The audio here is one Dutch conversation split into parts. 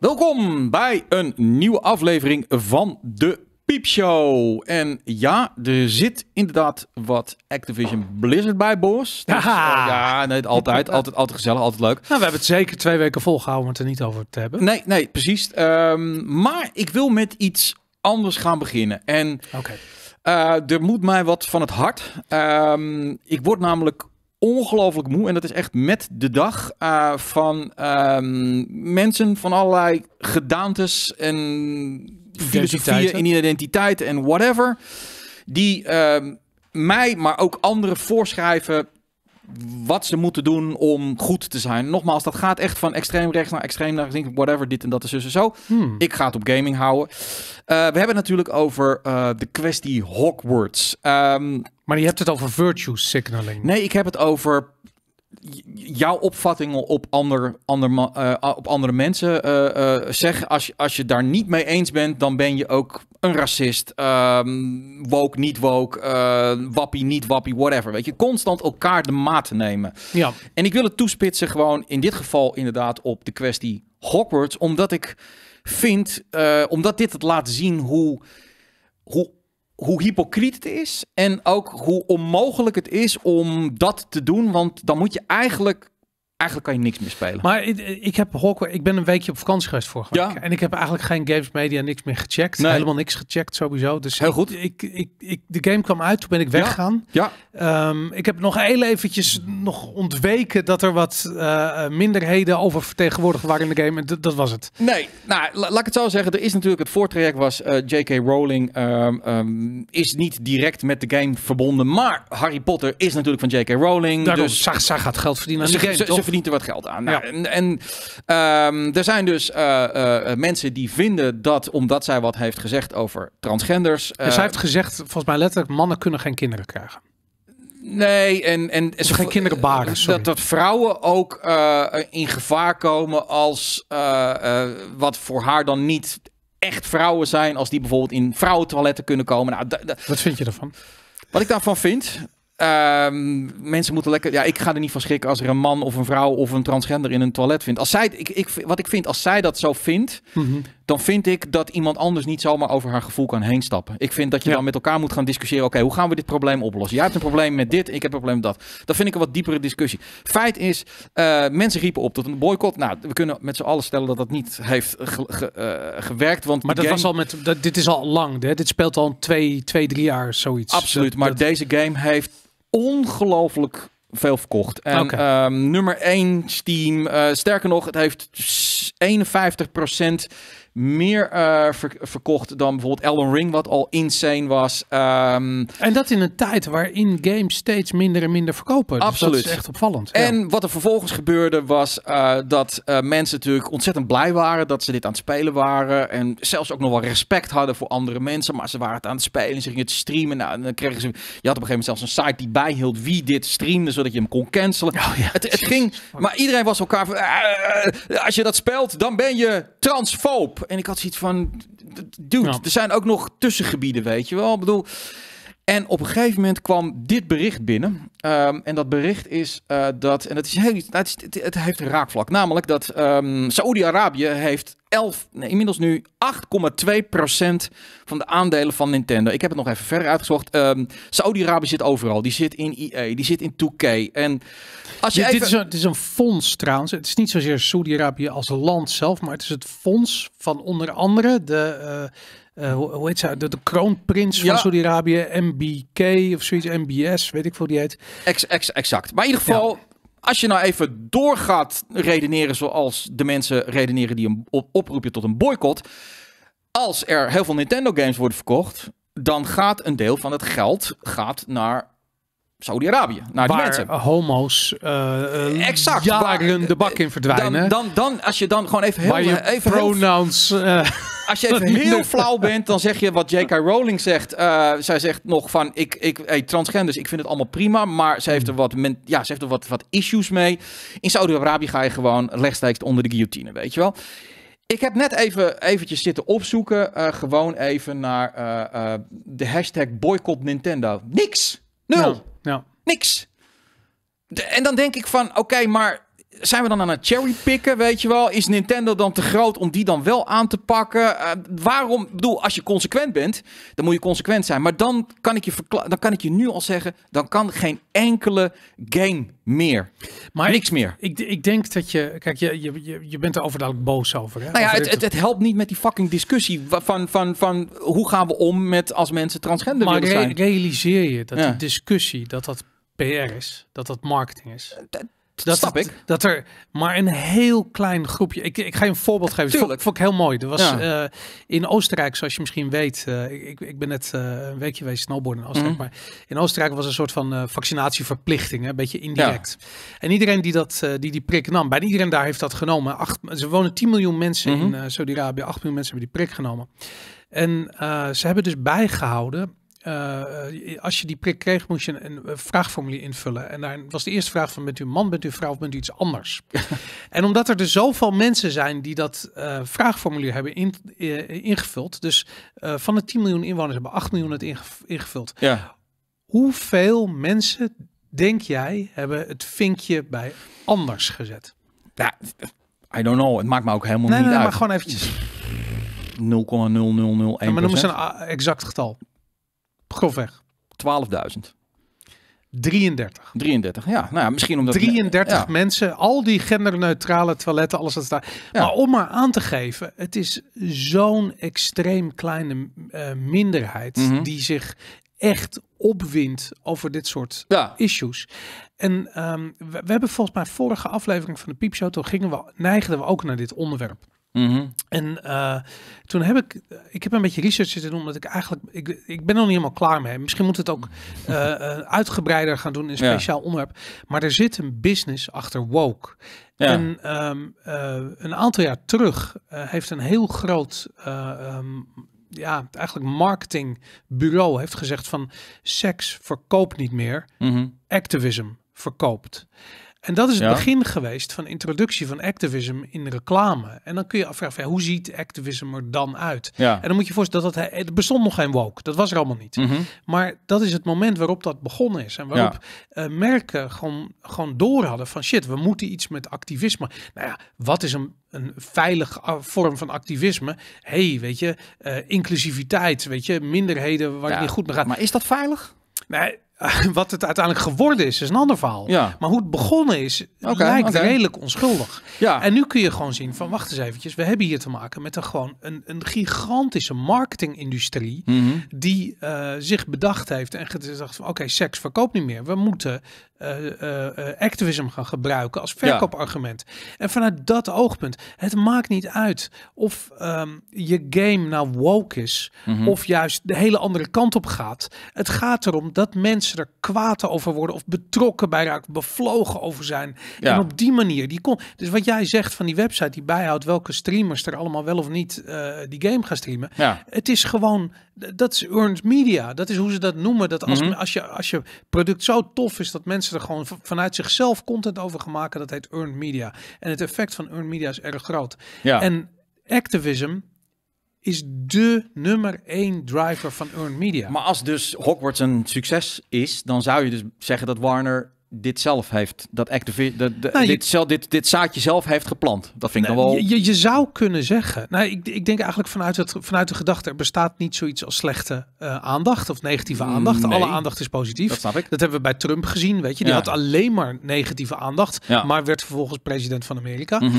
Welkom bij een nieuwe aflevering van de Piepshow. En ja, er zit inderdaad wat Activision Blizzard bij, Boos. Dus, eh, ja, nee, altijd, altijd, altijd gezellig, altijd leuk. Nou, we hebben het zeker twee weken volgehouden om het er niet over te hebben. Nee, nee, precies. Ehm, maar ik wil met iets anders gaan beginnen. En eh, er moet mij wat van het hart. Ehm, ik word namelijk ongelooflijk moe. En dat is echt met de dag eh, van ehm, mensen van allerlei gedaantes en filosofieën en identiteit en whatever. Die ehm, mij, maar ook anderen voorschrijven wat ze moeten doen om goed te zijn. Nogmaals, dat gaat echt van extreem rechts naar extreem naar links, whatever, dit en dat is dus en zo. Hmm. Ik ga het op gaming houden. Eh, we hebben het natuurlijk over eh, de kwestie Hogwarts. Ehm, maar je hebt het over virtue signaling. Nee, ik heb het over jouw opvattingen op, ander, ander, eh, op andere mensen uh, zeg. Als, je, als je daar niet mee eens bent, dan ben je ook een racist. Um, woke, niet woke. wappie, niet wappie, whatever. Weet je, constant elkaar de maat nemen. Ja. En ik wil het toespitsen gewoon in dit geval inderdaad op de kwestie Hogwarts. Omdat ik vind, omdat dit het laat zien hoe, hoe hoe hypocriet het is en ook hoe onmogelijk het is om dat te doen. Want dan moet je eigenlijk eigenlijk kan je niks meer spelen. Maar ik, ik heb ik ben een weekje op vakantie geweest vorige ja. En ik heb eigenlijk geen games media niks meer gecheckt. Nee. Helemaal niks gecheckt sowieso. Dus heel goed. Ik, ik, ik, de game kwam uit, toen ben ik weggegaan. Ja. ja. Ehm, ik heb nog heel eventjes nog ontweken dat er wat eh, minderheden over vertegenwoordigd waren in de game. En dat was het. Nee, nou laat ik het zo zeggen. Er is natuurlijk het voortraject was eh, J.K. Rowling ehm, ehm, is niet direct met de game verbonden. Maar Harry Potter is natuurlijk van J.K. Rowling. Daarom dus zag, zag gaat geld verdienen aan de game verdient er wat geld aan. Nou, en, en ehm, er zijn dus eh, eh, eh, mensen die vinden dat omdat zij wat heeft gezegd over transgenders. zij heeft gezegd, volgens mij letterlijk, mannen kunnen geen kinderen krijgen. Nee, en, en geen kinderen baren. Sorry. Dat, dat vrouwen ook in gevaar komen als wat voor haar dan niet echt vrouwen zijn, als die bijvoorbeeld in vrouwentoiletten kunnen komen. Nou, wat vind je ervan? Wat ik daarvan vind. Ehm, mensen moeten lekker. Ja, ik ga er niet van schrikken als er een man of een vrouw of een transgender in een toilet vindt. Als zij, ik, ik, wat ik vind, als zij dat zo vindt, mhm. dan vind ik dat iemand anders niet zomaar over haar gevoel kan heen stappen. Ik vind dat je dan met elkaar moet gaan discussiëren. Oké, hoe gaan we dit probleem oplossen? Jij hebt een probleem met dit, ik heb een probleem met dat. Dat vind ik een wat diepere discussie. Feit is, eh, mensen riepen op tot een boycott. Nou, we kunnen met z'n allen stellen dat dat niet heeft eh, gewerkt. Want maar dat was al met, dit is al lang. Hè? Dit speelt al twee, twee, drie jaar zoiets. Absoluut. maar deze game heeft ongelooflijk veel verkocht. En ehm, nummer 1 Steam. Eh, sterker nog, het heeft 51% meer eh, verkocht dan bijvoorbeeld Elden Ring, wat al insane was. Ehm, en dat in een tijd waarin games steeds minder en minder verkopen. Dus absoluut. dat is echt opvallend. En wat er vervolgens gebeurde was eh, dat eh, mensen natuurlijk ontzettend blij waren dat ze dit aan het spelen waren. En zelfs ook nog wel respect hadden voor andere mensen, maar ze waren het aan het spelen. Ze gingen het streamen. Nou, dan kregen ze, je had op een gegeven moment zelfs een site die bijhield wie dit streamde, zodat je hem kon cancelen. Oh, ja. het, het ging, maar iedereen was elkaar als je dat speelt, dan ben je transfoop. En ik had zoiets van, dude, er zijn ook nog tussengebieden, weet je wel. Ik bedoel, en op een gegeven moment kwam dit bericht binnen. Ehm, en dat bericht is eh, dat, en dat is heel, het, het heeft een raakvlak, namelijk dat ehm, saudi Saoedi-Arabië heeft 11, nee, inmiddels nu 8,2% van de aandelen van Nintendo. Ik heb het nog even verder uitgezocht. Ehm, Saudi-Arabië zit overal. Die zit in IE, die zit in 2K. En als je dit, even... dit is een, het is een fonds trouwens. Het is niet zozeer Saudi-Arabië als land zelf, maar het is het fonds van onder andere de. Eh, eh, hoe, heet ze? De, de kroonprins van Saudi-Arabië, MBK of zoiets, MBS, weet ik veel die heet. Ex, ex, exact. Maar in ieder geval, als je nou even doorgaat redeneren zoals de mensen redeneren die een op, oproepen tot een boycott. Als er heel veel Nintendo games worden verkocht, dan gaat een deel van het geld gaat naar Saudi-Arabië, naar die waar mensen. homo's uh, exact, jaren de bak in verdwijnen. Dan, dan, als je dan gewoon even heel... even pronouns... Heel, als je even heel flauw bent, dan zeg je wat J.K. Rowling zegt. Eh, zij zegt nog van, ik, ik, hey, transgenders, dus ik vind het allemaal prima, maar ze heeft er wat, men, ja, ze heeft er wat, wat issues mee. In Saudi-Arabië ga je gewoon rechtstreeks onder de guillotine, weet je wel. Ik heb net even eventjes zitten opzoeken, eh, gewoon even naar eh, de hashtag boycott Nintendo. Niks! Nul! Ja, Niks! en dan denk ik van, oké, maar zijn we dan aan het cherrypicken, weet je wel? Is Nintendo dan te groot om die dan wel aan te pakken? Eh, waarom? Ik bedoel, als je consequent bent, dan moet je consequent zijn. Maar dan kan ik je, dan kan ik je nu al zeggen, dan kan geen enkele game meer. Maar Niks meer. Ik, ik denk dat je... Kijk, je, je, je bent er overduidelijk boos over. Hè? Nou over het, het, helpt niet met die fucking discussie van, van, van, van hoe gaan we om met als mensen transgender willen zijn. Maar realiseer je dat die discussie, dat dat PR is, dat dat marketing is. Eh, dat snap ik. Dat er maar een heel klein groepje. Ik, ik ga je een voorbeeld geven. Tuurlijk. Vond, vond ik heel mooi. Er was eh, in Oostenrijk, zoals je misschien weet. Eh, ik, ik ben net eh, een weekje geweest snowboarden in Oostenrijk. Mhm. Maar in Oostenrijk was een soort van vaccinatieverplichting. een beetje indirect. En iedereen die, dat, die die prik nam. Bijna iedereen daar heeft dat genomen. Acht, ze wonen 10 miljoen mensen mhm. in Saudi-Arabië. 8 miljoen mensen hebben die prik genomen. En ze hebben dus bijgehouden eh, eh, als je die prik kreeg, moest je een, eh, vraagformulier invullen. En daar was de eerste vraag van, bent u man, bent u vrouw of bent u iets anders? en omdat er dus zoveel mensen zijn die dat uh, vraagformulier hebben ingevuld. Dus van de 10 miljoen inwoners hebben 8 miljoen het ingevuld. Ja. Hoeveel mensen, denk jij, hebben het vinkje bij anders gezet? Ja, I don't know. Het maakt me ook helemaal nee, niet nee, uit. maar gewoon eventjes. 0,0001 maar noem eens een ah, exact getal. Grofweg. 12.000. 33. 33, ja. Nou ja, misschien omdat... 33 mensen, al die genderneutrale toiletten, alles wat staat. Maar om maar aan te geven, het is zo'n extreem kleine eh, minderheid mhm. die zich echt opwindt over dit soort issues. En ehm, we, we, hebben volgens mij vorige aflevering van de Piepshow, toen gingen we, neigden we ook naar dit onderwerp. Mhm. En eh, toen heb ik, ik heb een beetje research zitten, doen, omdat ik eigenlijk, ik, ik ben er nog niet helemaal klaar mee. Misschien moet het ook eh, eh, uitgebreider gaan doen in speciaal onderwerp. Maar er zit een business achter woke. En ehm, een aantal jaar terug heeft een heel groot ehm, ja, eigenlijk marketingbureau heeft gezegd van seks verkoopt niet meer, mhm. activism verkoopt. En dat is het begin geweest van introductie van activisme in reclame. En dan kun je afvragen, hoe ziet activisme er dan uit? Ja. En dan moet je voorstellen, dat het bestond nog geen woke. Dat was er allemaal niet. Mhm. Maar dat is het moment waarop dat begonnen is. En waarop eh, merken gewoon, gewoon door hadden van shit, we moeten iets met activisme. Nou ja, wat is een, een veilige ah, vorm van activisme? hey, weet je, eh, inclusiviteit, weet je, minderheden waar je niet goed naar gaat. Maar is dat veilig? Nee, wat het uiteindelijk geworden is, is een ander verhaal. Maar hoe het begonnen is, lijkt redelijk onschuldig. Ja. En nu kun je gewoon zien van, wacht eens eventjes, we hebben hier te maken met een, gewoon een, een gigantische marketingindustrie mhm. die eh, zich bedacht heeft en gedacht van, oké, seks verkoopt niet meer. We moeten uh, eh, eh, activisme gaan gebruiken als verkoopargument. En vanuit dat oogpunt, het maakt niet uit of ehm, je game nou woke is mhm. of juist de hele andere kant op gaat. Het gaat erom dat mensen er kwaad over worden of betrokken bij raken, bevlogen over zijn. Ja. En op die manier, die komt dus wat jij zegt van die website die bijhoudt welke streamers er allemaal wel of niet eh, die game gaan streamen. Ja. Het is gewoon, dat is earned media. Dat is hoe ze dat noemen. Dat als, mhm. als, je, als je product zo tof is dat mensen er gewoon vanuit zichzelf content over gaan maken, dat heet earned media. En het effect van earned media is erg groot. Ja. En activism is de nummer één driver van earned media. Maar als dus Hogwarts een succes is, dan zou je dus zeggen dat Warner dit zelf heeft, dat active. Nou, dit, dit, dit zaadje zelf heeft geplant. Dat vind ik dan wel... Je, je zou kunnen zeggen, nou, ik, ik denk eigenlijk vanuit, het, vanuit de gedachte, er bestaat niet zoiets als slechte eh, aandacht of negatieve mm, aandacht. Alle aandacht is positief. Dat snap ik. Dat hebben we bij Trump gezien, weet je. Die had alleen maar negatieve aandacht, maar werd vervolgens president van Amerika. Mhm.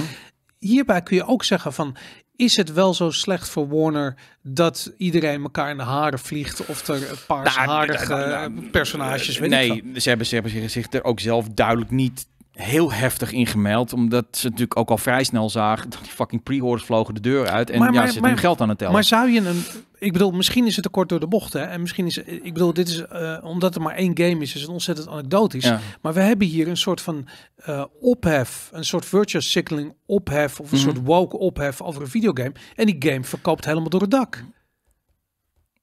Hierbij kun je ook zeggen van, is het wel zo slecht voor Warner dat iedereen elkaar in de haren vliegt of er paar paar nou, nou, nou, personages? Weet nee, ze hebben, ze hebben zich er ook zelf duidelijk niet heel heftig ingemeld. Omdat ze natuurlijk ook al vrij snel zagen dat die fucking pre-orders vlogen de deur uit. En ja, ze geld aan het tellen. Maar zou je een ik bedoel, misschien is het tekort door de bocht. Hè? En misschien is, ik bedoel, dit is, eh, omdat er maar één game is, is het ontzettend anekdotisch. Maar we hebben hier een soort van eh, ophef, een soort virtual cycling ophef, of een mhm. soort woke ophef over een videogame. En die game verkoopt helemaal door het dak.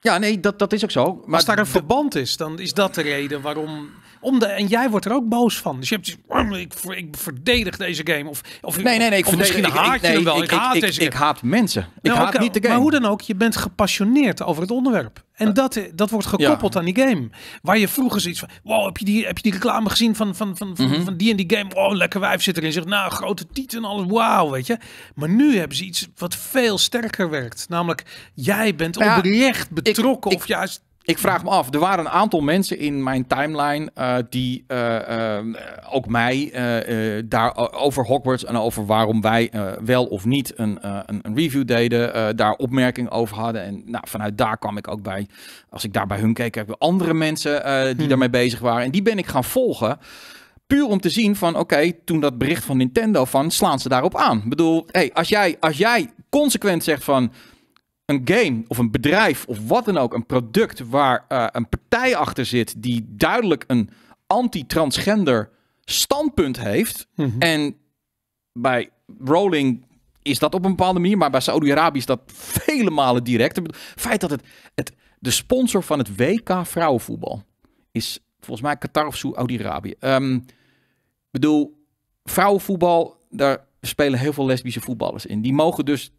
Ja, nee, dat, dat is ook zo. Maar Als daar een verband is, dan is dat de reden waarom... Om de, en jij wordt er ook boos van. Dus je hebt ik, ik verdedig deze game. Of, of, nee, nee, nee. Ik misschien haat ik, je hem wel. Ik, haat Ik haat mensen. ik nou, haat niet de game. Maar hoe dan ook, je bent gepassioneerd over het onderwerp. En dat, eh, dat wordt gekoppeld aan die game. Waar je vroeger zoiets van... Wow, heb je die, heb je die reclame gezien van, van, van, van, mhm. van die en die game? Wow, lekker wijf zit erin. Zegt, nou, grote titel en alles. Wauw, weet je. Maar nu hebben ze iets wat veel sterker werkt. Namelijk, jij bent nou ja, direct betrokken. of juist ik vraag me af, er waren een aantal mensen in mijn timeline eh, die eh, eh, ook mij daar over Hogwarts en over waarom wij wel of niet een, een, een review deden, daar opmerkingen over hadden. En nou, vanuit daar kwam ik ook bij, als ik daar bij hun keek, hebben ik andere mensen die hmm. daarmee bezig waren. En die ben ik gaan volgen. Puur om te zien van, oké, toen dat bericht van Nintendo van, slaan ze daarop aan. Ik bedoel, hey, als, jij, als jij consequent zegt van, een game of een bedrijf of wat dan ook, een product waar eh, een partij achter zit die duidelijk een anti-transgender standpunt heeft. Mhm. En bij Rolling is dat op een bepaalde manier, maar bij Saudi-Arabië is dat vele malen direct. Het feit dat het, het de sponsor van het WK vrouwenvoetbal is volgens mij Qatar of Saudi-Arabië. Ehm, ik bedoel, vrouwenvoetbal, daar spelen heel veel lesbische voetballers in. Die mogen dus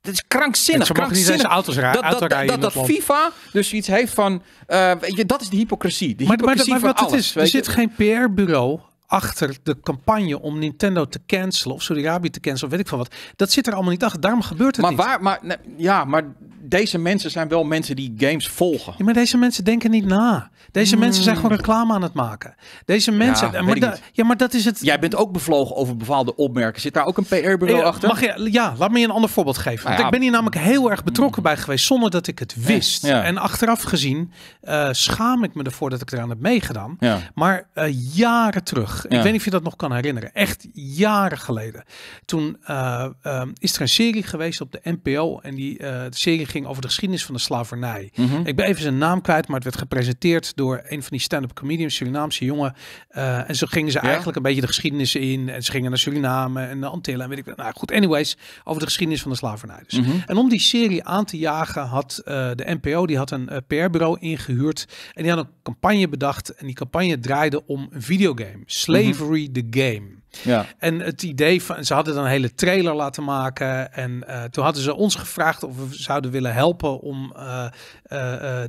dat is krankzinnig. Ze krankzinnig. niet auto's rijden. Dat, dat, dat, dat, FIFA dus iets heeft van... Eh, je, dat is de hypocrisie. De hypocrisie is, er zit geen PR-bureau achter de campagne om Nintendo te cancelen of Saudi-Arabië te cancelen, weet ik van wat. Dat zit er allemaal niet achter. Daarom gebeurt het maar Waar, maar ja, maar deze mensen zijn wel mensen die games volgen. Ja, maar deze mensen denken niet na. Deze hmm. mensen zijn gewoon reclame aan het maken. Deze mensen. Ja, maar, ja, maar dat is het. Jij bent ook bevlogen over bepaalde opmerken. Zit daar ook een PR-bureau achter? Mag je, ja, laat me je een ander voorbeeld geven. Nou Want ik ben hier namelijk heel erg betrokken hmm. bij geweest zonder dat ik het wist. En achteraf gezien eh, schaam ik me ervoor dat ik eraan heb meegedaan. Maar eh, jaren terug ik weet niet of je dat nog kan herinneren. Echt jaren geleden. Toen eh, eh, is er een serie geweest op de NPO. En die eh, serie ging over de geschiedenis van de slavernij. Mhm. Ik ben even zijn naam kwijt, maar het werd gepresenteerd door een van die stand-up comedians, Surinaamse jongen. en zo gingen ze eigenlijk een beetje de geschiedenis in. En ze gingen naar Suriname en de Antillen en weet ik Nou goed, anyways, over de geschiedenis van de slavernij. Dus. Mhm. En om die serie aan te jagen had de NPO, die had een PR-bureau ingehuurd. En die had een campagne bedacht. En die campagne draaide om een videogame. Mm-hmm. slavery mm-hmm. the game. Ja. En het idee van, ze hadden dan een hele trailer laten maken. En toen hadden ze ons gevraagd of we zouden willen helpen om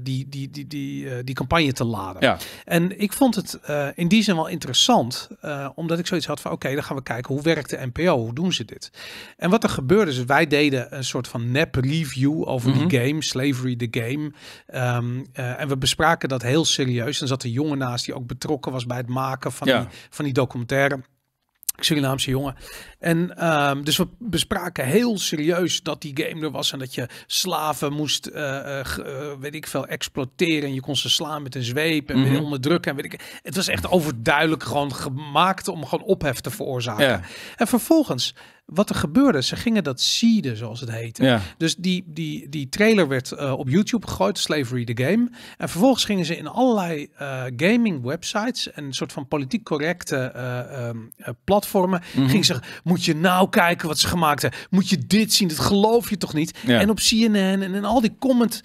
die, die, die, die, die campagne te laden. En ik vond het in die zin wel interessant, omdat ik zoiets had van: oké, dan gaan we kijken hoe werkt de NPO, hoe doen ze dit? En wat er gebeurde is, wij deden een soort van nep review over die game, Slavery the Game. en we bespraken dat heel serieus. En zat een jongen naast die ook betrokken was bij het maken van, die, van die documentaire. Surinaamse jongen. En ehm, dus we bespraken heel serieus dat die game er was en dat je slaven moest, eh, eh, eh, weet ik veel, exploiteren. En je kon ze slaan met een zweep en mm druk. onderdrukken. En weet ik. Het was echt overduidelijk gewoon gemaakt om gewoon ophef te veroorzaken. En vervolgens wat er gebeurde. Ze gingen dat seeden, zoals het heette. Ja. Dus die, die, die trailer werd eh, op YouTube gegooid, Slavery the Game. En vervolgens gingen ze in allerlei eh, gaming websites en een soort van politiek correcte eh, ehm, platformen. Mhm. Gingen ze moet je nou kijken wat ze gemaakt hebben? Moet je dit zien? Dat geloof je toch niet? En op CNN en in al die comment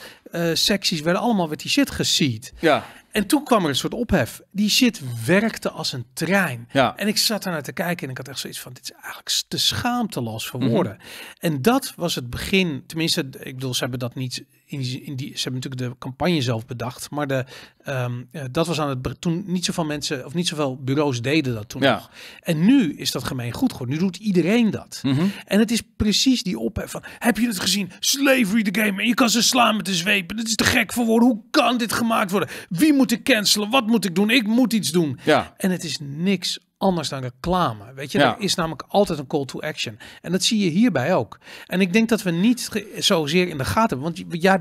secties werden allemaal werd die shit geseed. Ja. En toen kwam er een soort ophef. Die shit werkte als een trein. En ik zat daarnaar te kijken en ik had echt zoiets van: dit is eigenlijk te schaamteloos voor mhm. woorden. En dat was het begin. Tenminste, ik bedoel, ze hebben dat niet in die, ze hebben natuurlijk de campagne zelf bedacht, maar de, ehm, eh, dat was aan het toen niet zoveel mensen of niet zoveel bureaus deden dat toen ja. nog. En nu is dat gemeen goed geworden. Nu doet iedereen dat. Mhm. En het is precies die ophef van: heb je het gezien? Slavery the game. En je kan ze slaan met de zweep. Dat is te gek voor woorden. Hoe kan dit gemaakt worden? Wie moet ik cancelen? Wat moet ik doen? Ik moet iets doen. Ja. En het is niks anders dan reclame. Weet je, ja. er is namelijk altijd een call to action. En dat zie je hierbij ook. En ik denk dat we niet zozeer in de gaten hebben, want jij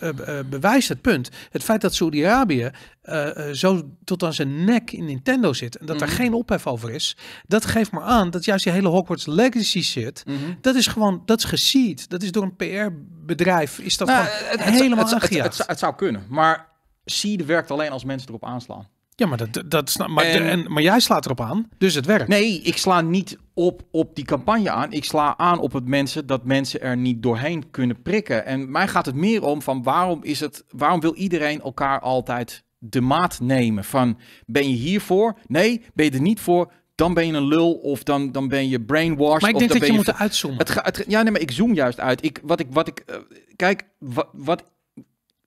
eh, bewijst het punt. Het feit dat Saudi-Arabië eh, eh, zo tot aan zijn nek in Nintendo zit en dat er mhm. geen ophef over is, dat geeft maar aan dat juist die hele Hogwarts Legacy zit, mhm. dat is gewoon, dat is gesied. Dat is door een PR-bedrijf, is dat nou, het, helemaal het, het, het, zou kunnen, maar seed werkt alleen als mensen erop aanslaan. Ja, maar, dat, dat snap, nou- maar, ehm, en, maar jij slaat erop aan, dus het werkt. Nee, ik sla niet op, op die campagne aan. Ik sla aan op het mensen dat mensen er niet doorheen kunnen prikken. En mij gaat het meer om van waarom is het, waarom wil iedereen elkaar altijd de maat nemen? Van ben je hiervoor? Nee, ben je er niet voor? dan ben je een lul of dan, dan ben je brainwashed. Maar ik denk dat je, moet uitzoomen. Het, ja, nee, maar ik zoom juist uit. Ik, wat ik, wat ik, eh, kijk, wat, wat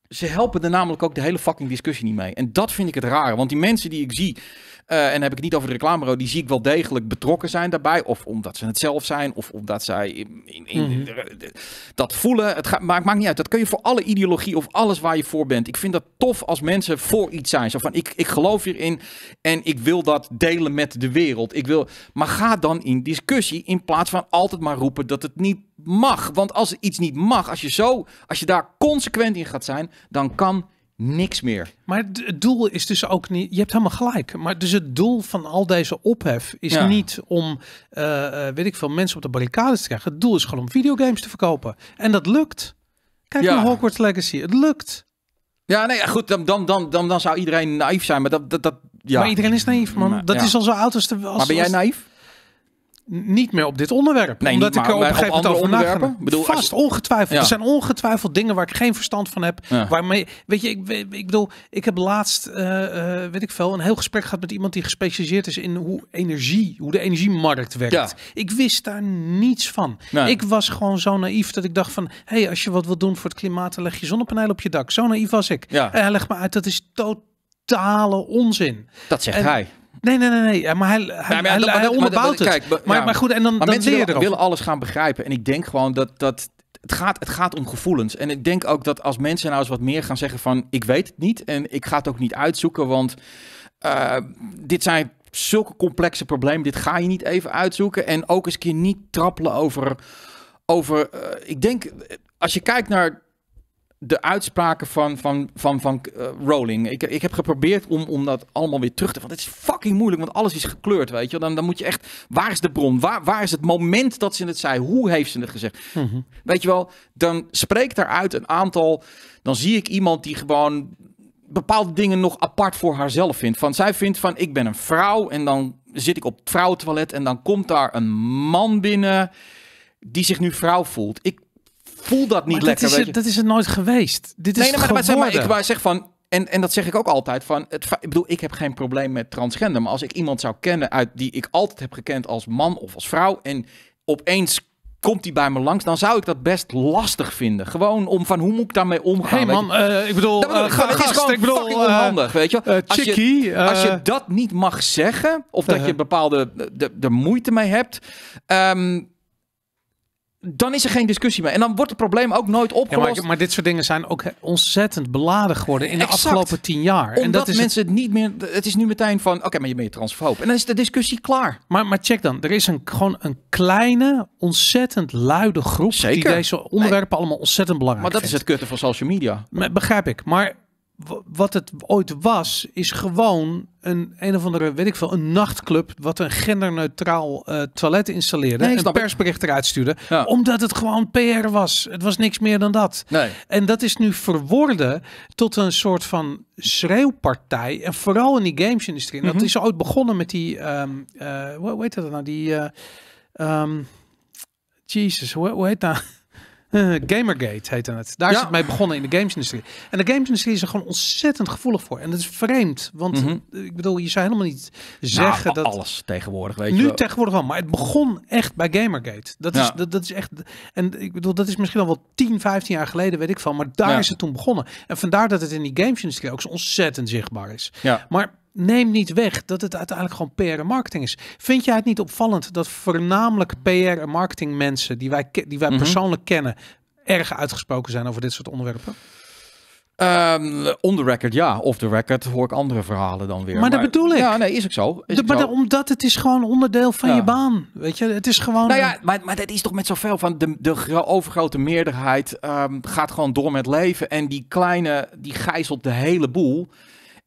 ze helpen er namelijk ook de hele fucking discussie niet mee. En dat vind ik het raar Want die mensen die ik zie, uh, en heb ik het niet over de reclamebureau, die zie ik wel degelijk betrokken zijn daarbij. Of omdat ze het zelf zijn, of omdat zij in, in, in, mhm. dat voelen. Het gaat, maakt, maakt niet uit. Dat kun je voor alle ideologie of alles waar je voor bent. Ik vind dat tof als mensen voor iets zijn. Zo van, ik, ik geloof hierin en ik wil dat delen met de wereld. Ik wil, maar ga dan in discussie in plaats van altijd maar roepen dat het niet mag. Want als iets niet mag, als je, zo, als je daar consequent in gaat zijn, dan kan niks meer. Maar het doel is dus ook niet. Je hebt helemaal gelijk. Maar dus het doel van al deze ophef is niet om, eh, eh, weet ik veel, mensen op de barricades te krijgen. Het doel is gewoon om videogames te verkopen. En dat lukt. Kijk naar Hogwarts Legacy. Het lukt. Ja, nee, goed, dan, dan, dan, dan, dan zou iedereen naïef zijn. Maar, dat, dat, dat, ja. maar iedereen is naïef, man. dat is al zo oud als de... Als, maar ben jij naïef? niet meer op dit onderwerp. Nee, omdat ik er op een gegeven moment over nagedacht bedoel, Vast, ongetwijfeld. Er zijn ongetwijfeld dingen waar ik geen verstand van heb. Waarmee, weet je, ik, ik, bedoel, ik heb laatst, eh, eh, weet ik veel, een heel gesprek gehad met iemand die gespecialiseerd is in hoe energie, hoe de energiemarkt werkt. Ja. Ik wist daar niets van. Ik was gewoon zo naïef dat ik dacht van, hé, hey, als je wat wilt doen voor het klimaat, dan leg je zonnepanelen op je dak. Zo naïef was ik. En hij legt me uit, dat is totale onzin. Dat zegt hij. Nee, nee, nee, nee. Maar hij, hij, hij, onderbouwt het. maar, maar goed, en dan, dan mensen willen, willen alles gaan begrijpen. En ik denk gewoon dat, dat het, gaat, het gaat om gevoelens. En ik denk ook dat als mensen nou eens wat meer gaan zeggen van... ik weet het niet en ik ga het ook niet uitzoeken, want... Eh, dit zijn zulke complexe problemen. Dit ga je niet even uitzoeken. En ook eens een keer niet trappelen over... over eh, ik denk, eh, als je kijkt naar de uitspraken van, van, van, van eh, Rowling. Ik, ik heb geprobeerd om, om dat allemaal weer terug te... Want het is fucking moeilijk, want alles is gekleurd, weet je. Dan, dan moet je echt... Waar is de bron? Waar, waar is het moment dat ze het zei? Hoe heeft ze het gezegd? Mhm. Weet je wel, dan spreekt daaruit een aantal... Dan zie ik iemand die gewoon bepaalde dingen nog apart voor haarzelf vindt. Van zij vindt van ik ben een vrouw en dan zit ik op het vrouwentoilet en dan komt daar een man binnen die zich nu vrouw voelt. Ik voel dat niet lekker. is, dat is het nooit geweest. Dit nee, is nee, maar, maar, ik maar zeg van. En, en dat zeg ik ook altijd van. Het, ik bedoel, ik heb geen probleem met transgender. Maar als ik iemand zou kennen uit die ik altijd heb gekend als man of als vrouw. En opeens komt die bij me langs, dan zou ik dat best lastig vinden. Gewoon om van hoe moet ik daarmee omgaan? man, eh, ik bedoel, dat eh, gast, is gewoon eh, onhandig, weet je? als, je als je dat niet mag zeggen, of dat je uh-huh. bepaalde de, de moeite mee hebt, ehm, dan is er geen discussie meer. En dan wordt het probleem ook nooit opgelost. Ja, maar, dit soort dingen zijn ook ontzettend beladen geworden in de afgelopen tien jaar. en dat mensen het... niet meer. Het is nu meteen van. Oké, maar je bent transfoop. En dan is de discussie klaar. Maar, maar check dan. Er is een, gewoon een kleine, ontzettend luide groep. Die deze onderwerpen allemaal ontzettend belangrijk Maar dat is het kutte van social media. Begrijp ik. Maar wat het ooit was, is gewoon een een of andere, weet ik veel, een nachtclub wat een genderneutraal uh, toilet installeerde en een persbericht eruit stuurde, omdat het gewoon PR was. Het was niks meer dan dat. Nee. En dat is nu verworden tot een soort van schreeuwpartij en vooral in die gamesindustrie. En dat mhm. is ooit begonnen met die, um, uh, hoe heet dat nou? Die, uh, Jesus, hoe, hoe heet dat? Eh, Gamergate heette het. Daar is het mee begonnen in de gamesindustrie. En de gamesindustrie is er gewoon ontzettend gevoelig voor. En dat is vreemd, want mhm. eh, ik bedoel, je zou helemaal niet nou, zeggen dat... alles tegenwoordig, weet nu je Nu tegenwoordig wel, maar het begon echt bij Gamergate. Dat, ja. is, dat, is echt... En ik bedoel, dat is misschien al wel 10, 15 jaar geleden, weet ik van. Maar daar is het toen begonnen. En vandaar dat het in die gamesindustrie ook zo ontzettend zichtbaar is. Ja. Maar neem niet weg dat het uiteindelijk gewoon PR en marketing is. Vind jij het niet opvallend dat voornamelijk PR en marketing mensen die wij, die wij mhm. persoonlijk kennen, erg uitgesproken zijn over dit soort onderwerpen? Ehm, on the record, ja. Off the record hoor ik andere verhalen dan weer. Maar, dat bedoel ik. Ja, nee, is ook zo. maar omdat het is gewoon onderdeel van je baan. Weet je, het is gewoon... Nou ja, maar, maar dat is toch met zoveel van de, de overgrote meerderheid ehm, gaat gewoon door met leven. En die kleine, die gijzelt de hele boel.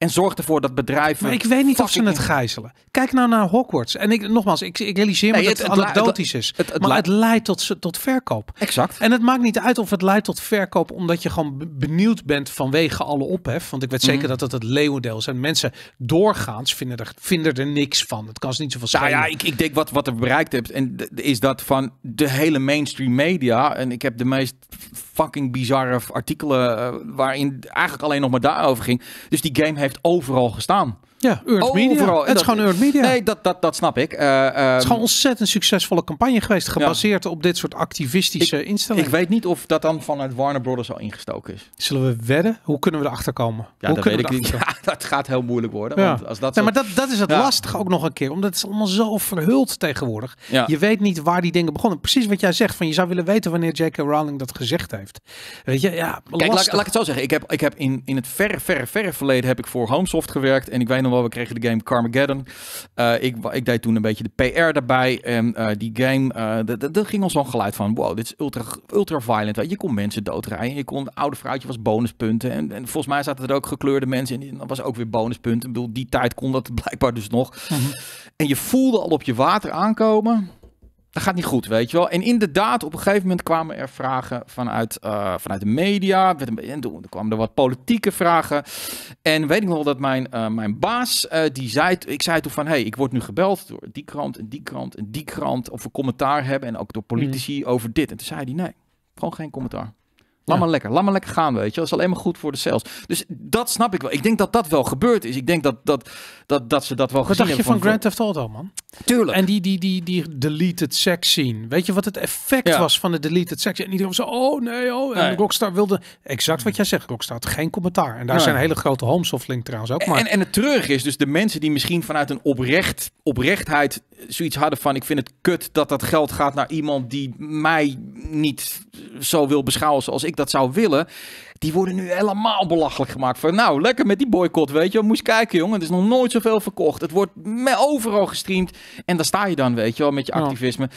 En zorg ervoor dat bedrijven. Maar ik weet niet of ze het gijzelen. Kijk nou naar Hogwarts. En ik, nogmaals, ik, ik realiseer me dat het, anekdotisch is. Het, maar het leidt tot, tot verkoop. Exact. En het maakt niet uit of het leidt tot verkoop omdat je gewoon benieuwd bent vanwege alle ophef. Want ik weet zeker dat mhm. dat het leeuwendeel is. En mensen doorgaans vinden er, er niks van. Het kan ze niet zoveel zijn. Nou ja, ik, ik denk wat, wat er bereikt hebt. En is dat van de hele mainstream media. En ik heb de meest fucking bizarre artikelen. Eh, waarin eigenlijk alleen nog maar daarover ging. Dus die game heeft overal gestaan. Ja, oh, media. Het is gewoon earned media. Nee, dat, dat, dat snap ik. Eh, ehm, het is gewoon een ontzettend succesvolle campagne geweest, gebaseerd op dit soort activistische instellingen. Ik weet niet of dat dan vanuit Warner Brothers al ingestoken is. Zullen we wedden? Hoe kunnen we erachter komen? Ja, dat weet ik niet. Ja, dat gaat heel moeilijk worden. Want als dat nee, maar dat, dat is het lastige ook nog een keer, omdat het is allemaal zo verhuld tegenwoordig. Je weet niet waar die dingen begonnen. Precies wat jij zegt, van je zou willen weten wanneer J.K. Rowling dat gezegd heeft. Weet je, ja, Kijk, laat, laat, ik het zo zeggen. Ik heb, ik heb in, in het verre, verre, verre verleden heb ik voor Homesoft gewerkt en ik weet nog wel, we kregen de game Carmageddon. Eh, ik, ik, deed toen een beetje de PR daarbij. En eh, die game, uh, eh, dat ging ons wel geluid van, wow, dit is ultra, ultra violent. je. je kon mensen doodrijden. Je kon, oude vrouwtje was bonuspunten. En, en, volgens mij zaten er ook gekleurde mensen in. En dat was ook weer bonuspunten. Ik bedoel, die tijd kon dat blijkbaar dus nog. Mhm. En je voelde al op je water aankomen dat gaat niet goed, weet je wel. En inderdaad, op een gegeven moment kwamen er vragen vanuit, eh, vanuit de media. En toen kwamen er wat politieke vragen. En weet ik nog wel dat mijn, eh, mijn baas, eh, die zei, ik zei toen van... hey, ik word nu gebeld door die krant en die krant en die krant... of we commentaar hebben en ook door mm. politici over dit. En toen zei hij, nee, gewoon geen commentaar. Laat maar lekker, laat maar lekker gaan, weet je. Dat is alleen maar goed voor de sales. Dus dat snap ik wel. Ik denk dat dat wel gebeurd is. Ik denk dat, dat, dat, dat ze dat wel gezien hebben. Wat dacht je van, van Grand Theft Auto, man? Tuurlijk. En die, die, die, die deleted sex scene. Weet je wat het effect was van de deleted sex? En iedereen zo, oh nee, oh. En Rockstar wilde, exact wat jij zegt, Rockstar geen commentaar. En daar zijn hele grote homesoft link trouwens ook. Maar... En, en, het treurig is dus de mensen die misschien vanuit een oprecht, oprechtheid zoiets hadden van: ik vind het kut dat dat geld gaat naar iemand die mij niet zo wil beschouwen zoals ik dat zou willen. Die worden nu helemaal belachelijk gemaakt. Van nou, lekker met die boycott, weet je Moest kijken, jongen. Het is nog nooit zoveel verkocht. Het wordt me overal gestreamd. En daar sta je dan, weet je wel, met je activisme.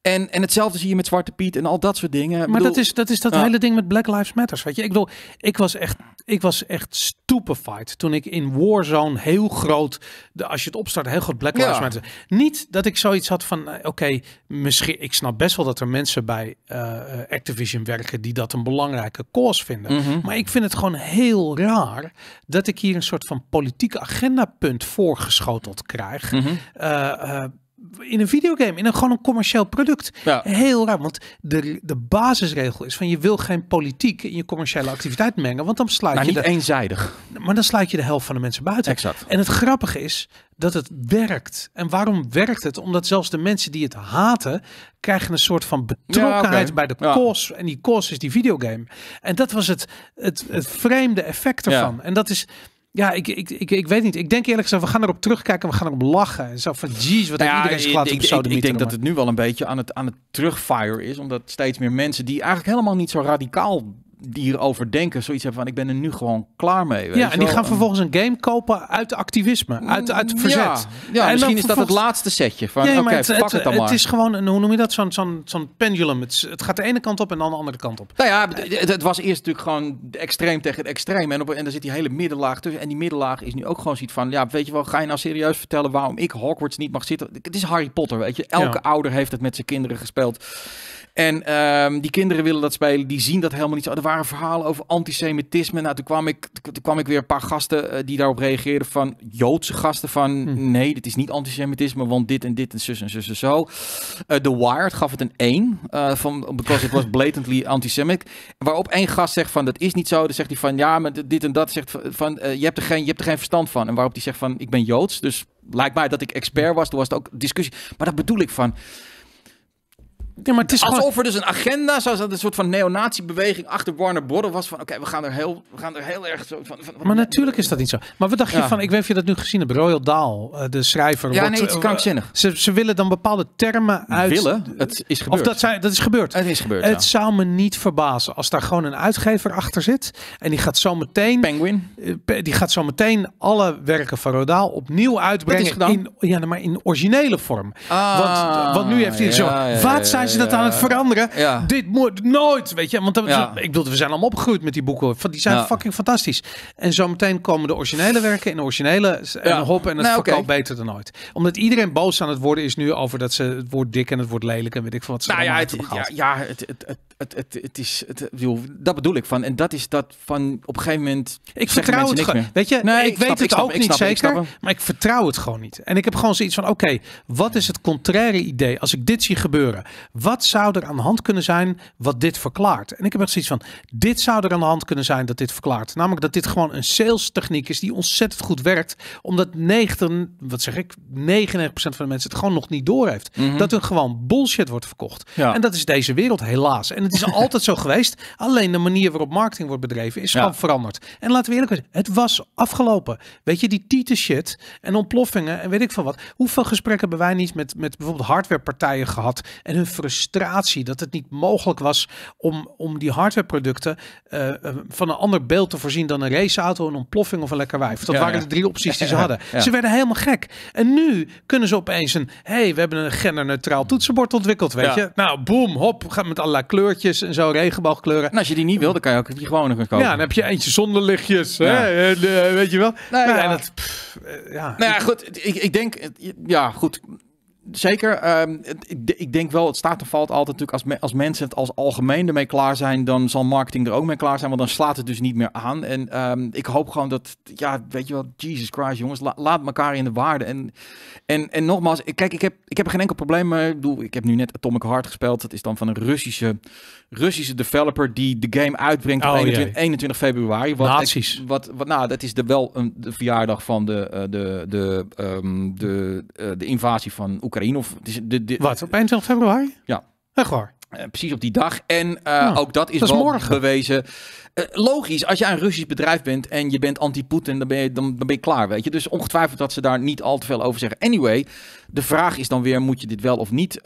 En, en hetzelfde zie je met Zwarte Piet en al dat soort dingen. Maar dat is dat, is dat hele ding met Black Lives Matters. Weet je, ik bedoel, ik was echt, ik was echt stupefied toen ik in Warzone heel groot, de, als je het opstart, heel groot Black Lives ja. Matter. Niet dat ik zoiets had van, eh, oké, misschien, ik snap best wel dat er mensen bij eh, eh, Activision werken die dat een belangrijke cause vinden. Mhm. Maar ik vind het gewoon heel raar dat ik hier een soort van politieke agendapunt voorgeschoteld krijg. Mm in een videogame, in een gewoon een commercieel product. Heel raar, want de, de basisregel is van je wil geen politiek in je commerciële activiteit mengen, want dan sluit maar nou, je... niet eenzijdig. Maar dan sluit je de helft van de mensen buiten. Exact. En het grappige is dat het werkt. En waarom werkt het? Omdat zelfs de mensen die het haten, krijgen een soort van betrokkenheid bij de ja. En die koos is die videogame. En dat was het, het, het vreemde effect ervan. En dat is ja, ik, ik, ik, ik weet niet. Ik denk eerlijk gezegd, we gaan erop terugkijken en we gaan erop lachen. zo van, jeez, wat nou ja, iedereen ik, ik, ik, ik, denk dat het nu wel een beetje aan het, aan het terugfire is. Omdat steeds meer mensen die eigenlijk helemaal niet zo radicaal die hierover denken, zoiets hebben van ik ben er nu gewoon klaar mee. ja, en die gaan vervolgens een game kopen uit activisme, mm, uit, uit het verzet. Ja, en misschien is dat het laatste setje van ja, oké, pak het, dan maar. Het is gewoon een, hoe noem je dat, zo'n zo'n zo'n pendulum. Het, gaat de ene kant op en dan de andere kant op. Nou ja, het, was eerst natuurlijk gewoon extreem tegen het extreem en, op, en daar zit die hele middenlaag tussen. En die middenlaag is nu ook gewoon zoiets van, ja, weet je wel, ga je nou serieus vertellen waarom ik Hogwarts niet mag zitten? Het is Harry Potter, weet je. Elke ouder heeft het met zijn kinderen gespeeld. En ehm, die kinderen willen dat spelen, die zien dat helemaal niet zo. Er waren verhalen over antisemitisme. Nou, toen kwam ik, kwam ik weer een paar gasten eh, die daarop reageerden van Joodse gasten van hm. nee, dit is niet antisemitisme, want dit en dit en zus en zus en zo. Uh, The Wired gaf het een 1 uh, eh, van because it was blatantly antisemitic. Waarop één gast zegt van dat is niet zo. Dan zegt hij van ja, maar dit en dat zegt van je hebt er geen je hebt er geen verstand van. En waarop die zegt van ik ben Joods, dus lijkt mij dat ik expert was. Toen was het ook discussie. Maar dat bedoel ik van ja, maar het is Alsof er dus een agenda, zoals dat een soort van neonatiebeweging achter Warner Bros. was van oké, we gaan er heel, we gaan er heel erg zo van, van, Maar natuurlijk is dat niet zo. Maar wat dacht je van, ik weet of je dat nu gezien hebt, Royal Daal, eh, de schrijver. Ja, nee, nee, iets krankzinnig. Ze, ze willen dan bepaalde termen uit. Willen? Het is gebeurd. Of dat, zijn, dat is gebeurd. Het is gebeurd, Het zou me niet verbazen als daar gewoon een uitgever achter zit en die gaat zo meteen... Penguin? Eh, die gaat zo meteen alle werken van Royal opnieuw uitbrengen. In, ja, maar in originele vorm. Ah, want, want nu heeft hij zo... Wat zijn dat aan het eh, veranderen. Ja. Dit moet nooit, weet je. Want dat, ja. ik bedoel, we zijn allemaal opgegroeid met die boeken. Die zijn fucking fantastisch. En zometeen komen de originele werken in de originele en hop en het nou, verkoopt beter dan ooit. Omdat iedereen boos aan het worden is nu over dat ze het woord dik en het woord lelijk en weet ik veel wat ze nou, ja, het, ja, ja, het, het, het, het, het is, het, dat bedoel ik van. En dat is dat van op een gegeven moment. Ik vertrouw het gewoon. Weet je, nee, ik, weet het ook snap, niet zeker, maar ik vertrouw het gewoon niet. En ik heb gewoon zoiets van: oké, wat is het contraire idee als ik dit zie gebeuren? Wat zou er aan de hand kunnen zijn wat dit verklaart? En ik heb echt zoiets van, dit zou er aan de hand kunnen zijn dat dit verklaart. Namelijk dat dit gewoon een sales techniek is die ontzettend goed werkt. Omdat 90, wat zeg ik, 99% van de mensen het gewoon nog niet door heeft. Mhm. Dat er gewoon bullshit wordt verkocht. En dat is deze wereld helaas. En het is altijd zo geweest. Alleen de manier waarop marketing wordt bedreven is gewoon veranderd. En laten we eerlijk zijn, het was afgelopen. Weet je, die Tite shit en ontploffingen en weet ik van wat. Hoeveel gesprekken hebben wij niet met, met bijvoorbeeld hardwarepartijen gehad en hun frustratie dat het niet mogelijk was om, om die hardwareproducten uh, van een ander beeld te voorzien dan een raceauto, een ontploffing of een lekker wijf. Dat waren de drie opties die ze hadden. Ze werden helemaal gek. En nu kunnen ze opeens een, hey, we hebben een genderneutraal toetsenbord ontwikkeld, weet je. Nou, boom, hop, gaat met allerlei kleurtjes en zo, regenboogkleuren. En als je die niet wil, dan kan je ook die gewone gaan kopen. Ja, dan heb je eentje zonder lichtjes, hè? En, eh, weet je wel. en dat, ja. Nou ja, goed, ik, ik denk, ja, goed zeker. Ehm, ik denk wel, het staat er valt altijd natuurlijk als, als mensen het als algemeen ermee klaar zijn, dan zal marketing er ook mee klaar zijn, want dan slaat het dus niet meer aan. En ehm, ik hoop gewoon dat, ja, weet je wel, Jesus Christ, jongens, laat elkaar in de waarde. En, en, en nogmaals, kijk, ik heb, ik heb geen enkel probleem mee. Ik bedoel, ik heb nu net Atomic Heart gespeeld. Dat is dan van een Russische, Russische developer die de game uitbrengt op 21, 21, februari. Wat, Wat, nou, dat is de, wel een, de verjaardag van de, eh, de, de, ehm, de, eh, de invasie van Oekraïne. Of, de, Wat, op 21 februari? Ja. Echt waar? Eh, precies op die dag. En eh, nou, ook dat is, dat wel bewezen. Eh, logisch, als jij een Russisch bedrijf bent en je bent anti-Poetin, dan ben je, dan, ben je klaar, weet je. Dus ongetwijfeld dat ze daar niet al te veel over zeggen. Anyway, de vraag is dan weer, moet je dit wel of niet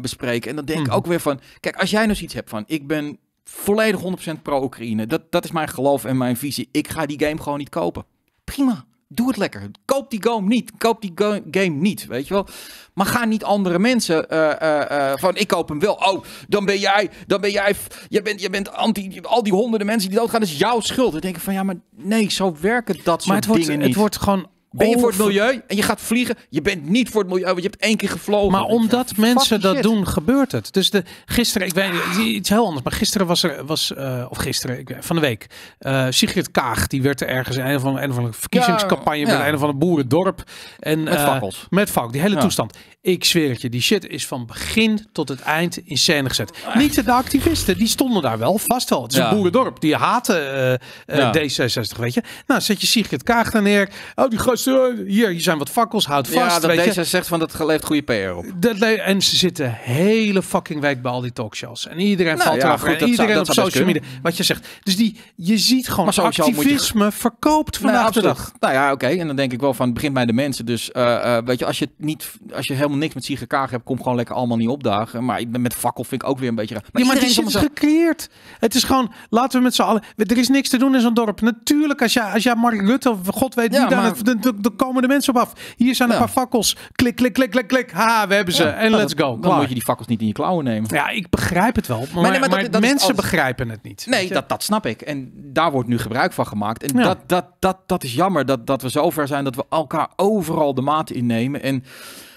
bespreken? En dan denk ik hmm. ook weer van, kijk, als jij nou zoiets hebt van, ik ben volledig 100% pro-Oekraïne. Dat, dat is mijn geloof en mijn visie. Ik ga die game gewoon niet kopen. Prima. Doe het lekker. Koop die game niet. Koop die game niet. Weet je wel? Maar ga niet andere mensen eh, eh, eh, van ik koop hem wel. Oh, dan ben jij. Dan ben jij. Je bent, je bent anti. Al die honderden mensen die doodgaan, is jouw schuld. Dan denk van ja, maar nee, zo werken dat soort het wordt, dingen niet. Het wordt gewoon ben je voor het milieu en je gaat vliegen? Je bent niet voor het milieu, want je hebt één keer gevlogen. Maar omdat mensen dat doen, gebeurt het. Dus de, gisteren, ik weet niet iets heel anders, maar gisteren was er, was, eh, of gisteren, ik, van de week, uh, Sigrid Kaag, die werd er ergens in een van een, van een verkiezingscampagne ja, bij een van een boerendorp. En, met eh, fakkels. met vak, die hele toestand. Ik zweer het je, die shit is van begin tot het eind in scène gezet. Niet de activisten, die stonden daar wel, vast wel. Het is een boerendorp, die haten D66, weet je. Nou, zet je Sigrid Kaag daar neer. Oh, die gast hier, hier zijn wat fakkels, houd vast. Ja, dat deze zegt van dat geleefd goede PR op. Dat en ze zitten hele fucking week bij al die talkshows. En iedereen nou valt ja, af. Goed, iedereen op social media. Wat je zegt. Dus die, je ziet gewoon, maar activisme verkoopt vandaag nou, de dag. Nou ja, oké. En dan denk ik wel van, het begint bij de mensen. Dus eh, eh, weet je, als je, niet, als je helemaal niks met kaag hebt, kom gewoon lekker allemaal niet opdagen. Maar met fakkel vind ik ook weer een beetje raar. Maar, het is gekleerd. gecreëerd. Het is gewoon, laten we met z'n allen... Er is niks te doen in zo'n dorp. Natuurlijk, als jij, als jij Mark Rutte, god weet ja, niet, maar... het dan komen de mensen op af. Hier zijn een paar fakkels. Klik, klik, klik, klik, klik. Ha, we hebben ze. En let's go. Dan moet je die fakkels niet in je klauwen nemen. Ja, ik begrijp het wel. Maar, mensen begrijpen het niet. Nee, dat, dat snap ik. En daar wordt nu gebruik van gemaakt. En dat, dat, dat, dat is jammer dat, dat we zover zijn dat we elkaar overal de maat innemen. En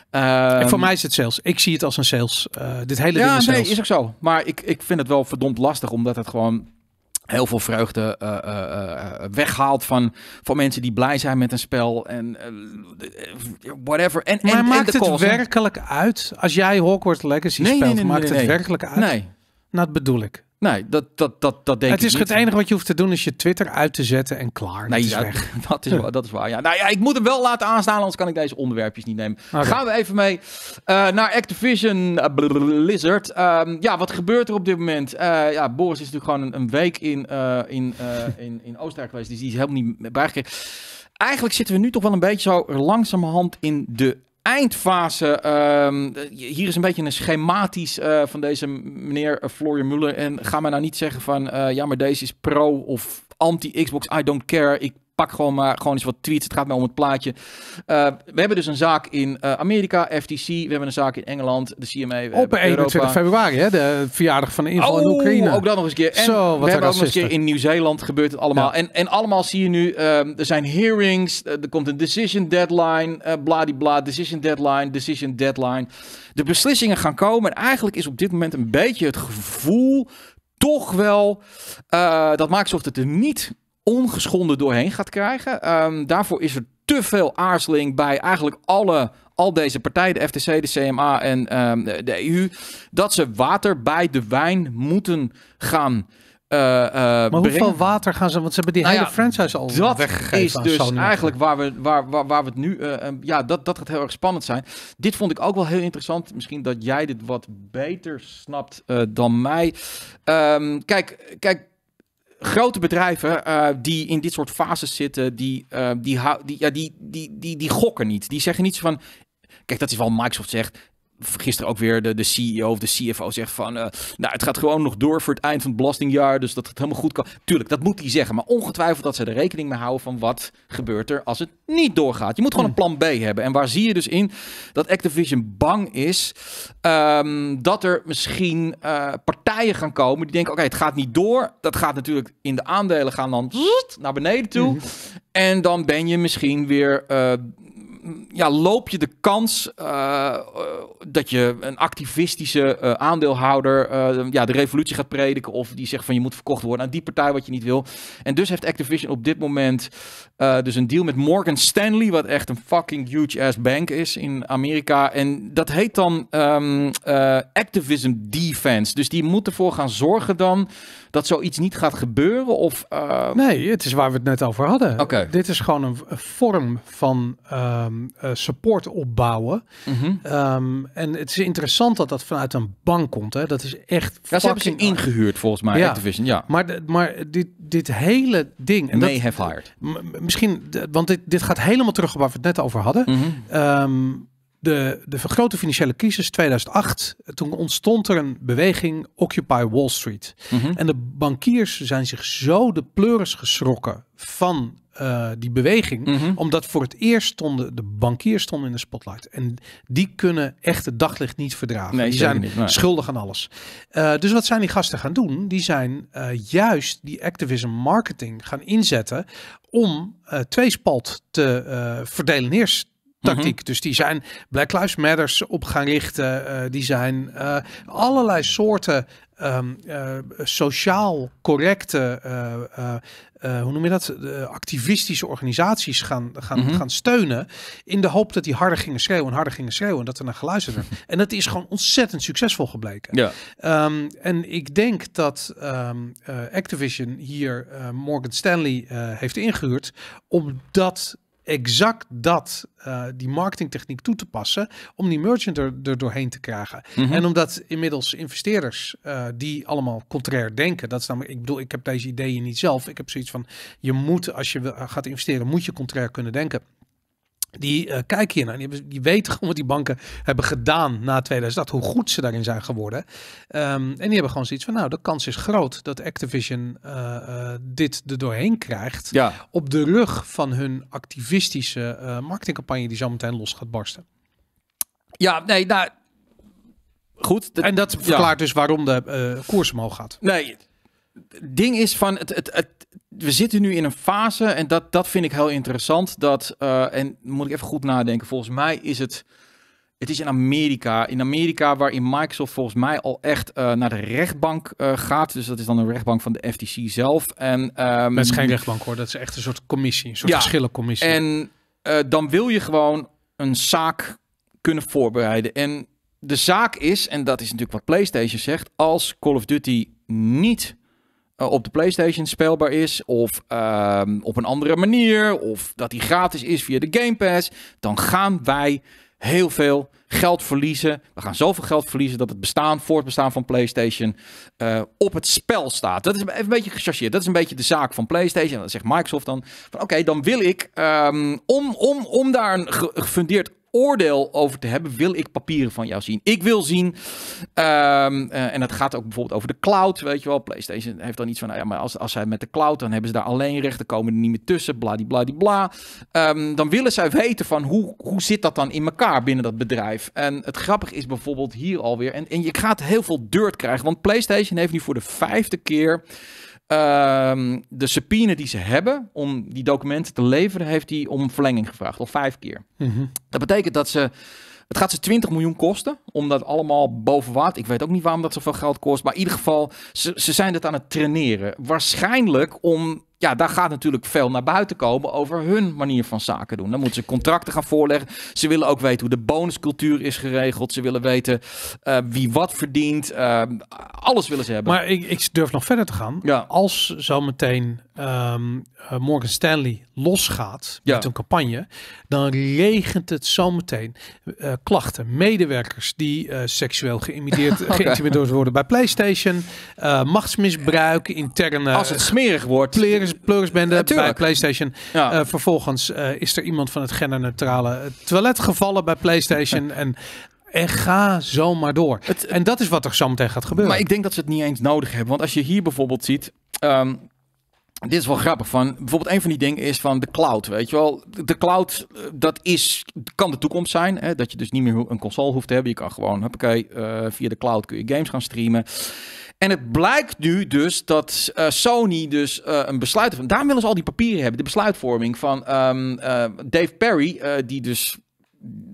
en voor ehm, mij is het sales. Ik zie het als een sales. Eh, dit hele ding is nee, is ook zo. Maar ik, ik vind het wel verdomd lastig, omdat het gewoon heel veel vreugde uh, weghaalt van, van mensen die blij zijn met een spel en whatever. En, maakt en het werkelijk uit als jij Hogwarts Legacy nee, speelt? Nee, maakt het werkelijk uit? Nee. Nou, dat bedoel ik. Nee, dat, dat, dat, dat denk het ik niet. Het enige wat je hoeft te doen is je Twitter uit te zetten en klaar. Nee, dat ja, is weg. Dat is, waar, dat is waar. Ja. Nou ja, ik moet hem wel laten aanstaan, anders kan ik deze onderwerpjes niet nemen. Gaan we even mee uh, naar Activision eh, Blizzard. Ehm, ja, wat gebeurt er op dit moment? Eh, ja, Boris is natuurlijk gewoon een, week in, in, in, in Oostenrijk geweest, dus die is helemaal niet bijgekregen. Eigenlijk zitten we nu toch wel een beetje zo langzamerhand in de eindfase. Ehm, hier is een beetje een schematisch eh, van deze meneer eh, Florian Muller. En ga mij nou niet zeggen van eh, ja, maar deze is pro of anti-Xbox. I don't care. Ik pak gewoon maar gewoon eens wat tweets. Het gaat mij om het plaatje. Eh, we hebben dus een zaak in eh, Amerika, FTC. We hebben een zaak in Engeland, de CMA. We Op 21 februari, hè, de verjaardag van de inval in oh, Oekraïne. Ook dat nog eens een keer. En Zo, we hebben ook nog eens een keer in Nieuw-Zeeland gebeurt het allemaal. En, en allemaal zie je nu, eh, er zijn hearings, er komt een decision deadline, uh, bladibla, decision deadline, decision deadline. De beslissingen gaan komen. En eigenlijk is op dit moment een beetje het gevoel toch wel uh, dat zocht het er niet ongeschonden doorheen gaat krijgen. Ehm, daarvoor is er te veel aarzeling bij eigenlijk alle, al deze partijen, de FTC, de CMA en ehm, de EU, e dat ze water bij de wijn moeten gaan eh, eh, maar hoeveel water gaan ze? Want ze hebben die nou hele franchise al dat weggegeven. is dus eigenlijk waar we, waar, waar, waar we het nu. Eh, ja, dat, dat gaat heel erg spannend zijn. Dit vond ik ook wel heel interessant. Misschien dat jij dit wat beter snapt dan mij. Ehm, kijk, kijk, grote bedrijven eh, die in dit soort fases zitten, die, uh, die, die, ja, die, die, die, die gokken niet. Die zeggen niet zo van. Kijk, dat is wat Microsoft zegt gisteren ook weer de, de CEO of de CFO zegt van... Eh, nou, het gaat gewoon nog door voor het eind van het belastingjaar. Dus dat het helemaal goed kan. Tuurlijk, dat moet hij zeggen. Maar ongetwijfeld dat ze er rekening mee houden van wat gebeurt er als het niet doorgaat. Je moet gewoon een plan B hebben. En waar zie je dus in dat Activision bang is... Ehm, dat er misschien eh, partijen gaan komen die denken... Oké, het gaat niet door. Dat gaat natuurlijk in de aandelen gaan dan naar beneden toe. Mhm. En dan ben je misschien weer eh, ja, loop je de kans eh, eh, dat je een activistische eh, aandeelhouder ja, de revolutie gaat prediken of die zegt van je moet verkocht worden aan die partij wat je niet wil. En dus heeft Activision op dit moment dus een deal met Morgan Stanley, wat echt een fucking huge ass bank is in Amerika. En dat heet dan ehm, Activism Defense. Dus die moet ervoor gaan zorgen dan dat zoiets niet gaat gebeuren? Of, ehm, Nee, het is waar we het net over hadden. Okay. Dit is gewoon een, vorm van ehm, Ehm, eh, support opbouwen. Mhm. Ehm, en het is interessant dat dat vanuit een bank komt. Hè. Dat is echt. Ja, ze ingehuurd volgens mij, ja. Activision. Ja. Maar, maar dit, dit hele ding. Nee heeft have hired. Misschien, want dit, dit gaat helemaal terug op waar we het net over hadden. Mm de, de grote financiële crisis 2008, toen ontstond er een beweging Occupy Wall Street. Mhm. En de bankiers zijn zich zo de pleuris geschrokken van eh, die beweging, mhm. omdat voor het eerst stonden de bankiers stonden in de spotlight. En die kunnen echt het daglicht niet verdragen. Nee, die zijn schuldig aan alles. Eh, dus wat zijn die gasten gaan doen? Die zijn eh, juist die activism marketing gaan inzetten om tweespalt te verdelen. Eerst tactiek. Mhm. Dus die zijn Black Lives Matters op gaan richten. Eh, die zijn eh, allerlei soorten ehm, eh, sociaal correcte, hoe noem je dat, activistische organisaties gaan, gaan, mhm. gaan steunen. In de hoop dat die harder gingen schreeuwen en harder gingen schreeuwen. En dat er naar geluisterd werd. en dat is gewoon ontzettend succesvol gebleken. Ja. Ehm, en ik denk dat ehm, Activision hier Morgan Stanley heeft ingehuurd. Omdat exact dat, uh, die marketingtechniek toe te passen om die merchant er, doorheen te krijgen. Mhm. En omdat inmiddels investeerders eh, die allemaal contrair denken, dat is namelijk, ik bedoel, ik heb deze ideeën niet zelf. Ik heb zoiets van, je moet als je gaat investeren, moet je contrair kunnen denken. Die uh, kijken naar Die, die weten gewoon wat die banken hebben gedaan na 2008. Hoe goed ze daarin zijn geworden. Ehm, en die hebben gewoon zoiets van: nou, de kans is groot dat Activision eh, eh, dit er doorheen krijgt. Ja. Op de rug van hun activistische marketingcampagne, die zo meteen los gaat barsten. Ja, nee, nou. Goed. en dat verklaart dus waarom de koers omhoog gaat. Nee, ding is van, het, het, we zitten nu in een fase en dat, dat vind ik heel interessant. Dat, uh, en moet ik even goed nadenken, volgens mij is het, het is in Amerika. In Amerika waarin Microsoft volgens mij al echt eh, naar de rechtbank eh, gaat. Dus dat is dan een rechtbank van de FTC zelf. En, um, is geen rechtbank hoor, dat is echt een soort commissie, een soort ja, verschillencommissie. En dan wil je gewoon een zaak kunnen voorbereiden. En de zaak is, en dat is natuurlijk wat PlayStation zegt, als Call of Duty niet eh, op de PlayStation speelbaar is, of ehm, op een andere manier, of dat die gratis is via de Game Pass, dan gaan wij heel veel geld verliezen. We gaan zoveel geld verliezen dat het bestaan, voortbestaan van PlayStation eh, op het spel staat. Dat is even een beetje gechargeerd. Dat is een beetje de zaak van PlayStation. En dat zegt Microsoft dan. Van oké, dan wil ik ehm, om, om, om daar een gefundeerd oordeel over te hebben, wil ik papieren van jou zien. Ik wil zien, ehm, eh, en dat gaat ook bijvoorbeeld over de cloud, weet je wel. PlayStation heeft dan iets van, nou ja, maar als, als zij met de cloud, dan hebben ze daar alleen rechten, komen er niet meer tussen, die bla. Ehm, dan willen zij weten van, hoe, hoe zit dat dan in elkaar binnen dat bedrijf? En het grappige is bijvoorbeeld hier alweer, en, en je gaat heel veel dirt krijgen, want PlayStation heeft nu voor de vijfde keer... Ehm, de subpoena die ze hebben om die documenten te leveren, heeft hij om verlenging gevraagd. Al vijf keer. Mhm. Dat betekent dat ze. Het gaat ze 20 miljoen kosten, omdat allemaal boven water. Ik weet ook niet waarom dat zoveel geld kost. Maar in ieder geval, ze, ze zijn het aan het traineren. Waarschijnlijk om ja, daar gaat natuurlijk veel naar buiten komen over hun manier van zaken doen. Dan moeten ze contracten gaan voorleggen. Ze willen ook weten hoe de bonuscultuur is geregeld. Ze willen weten eh, wie wat verdient. Ehm, alles willen ze hebben. Maar ik, ik, durf nog verder te gaan. Ja. Als zometeen um, Morgan Stanley losgaat ja. met een campagne, dan regent het zometeen uh, klachten. Medewerkers die seksueel geïmideerd, okay. worden bij PlayStation, machtsmisbruik, interne. Als het smerig wordt plugins, ja, bij PlayStation. Eh, vervolgens eh, is er iemand van het genderneutrale toilet gevallen bij PlayStation. en en eh, ga zo maar door. Het, en dat is wat er zo meteen gaat gebeuren. Maar ik denk dat ze het niet eens nodig hebben. Want als je hier bijvoorbeeld ziet. Ehm, dit is wel grappig van. Bijvoorbeeld een van die dingen is van de cloud. Weet je wel, de cloud dat is, kan de toekomst zijn. Hè? Dat je dus niet meer een console hoeft te hebben. Je kan gewoon, oké, uh, via de cloud kun je games gaan streamen. En het blijkt nu dus dat eh, Sony dus eh, een besluit... Daarom willen ze al die papieren hebben. De besluitvorming van ehm, eh, Dave Perry, die dus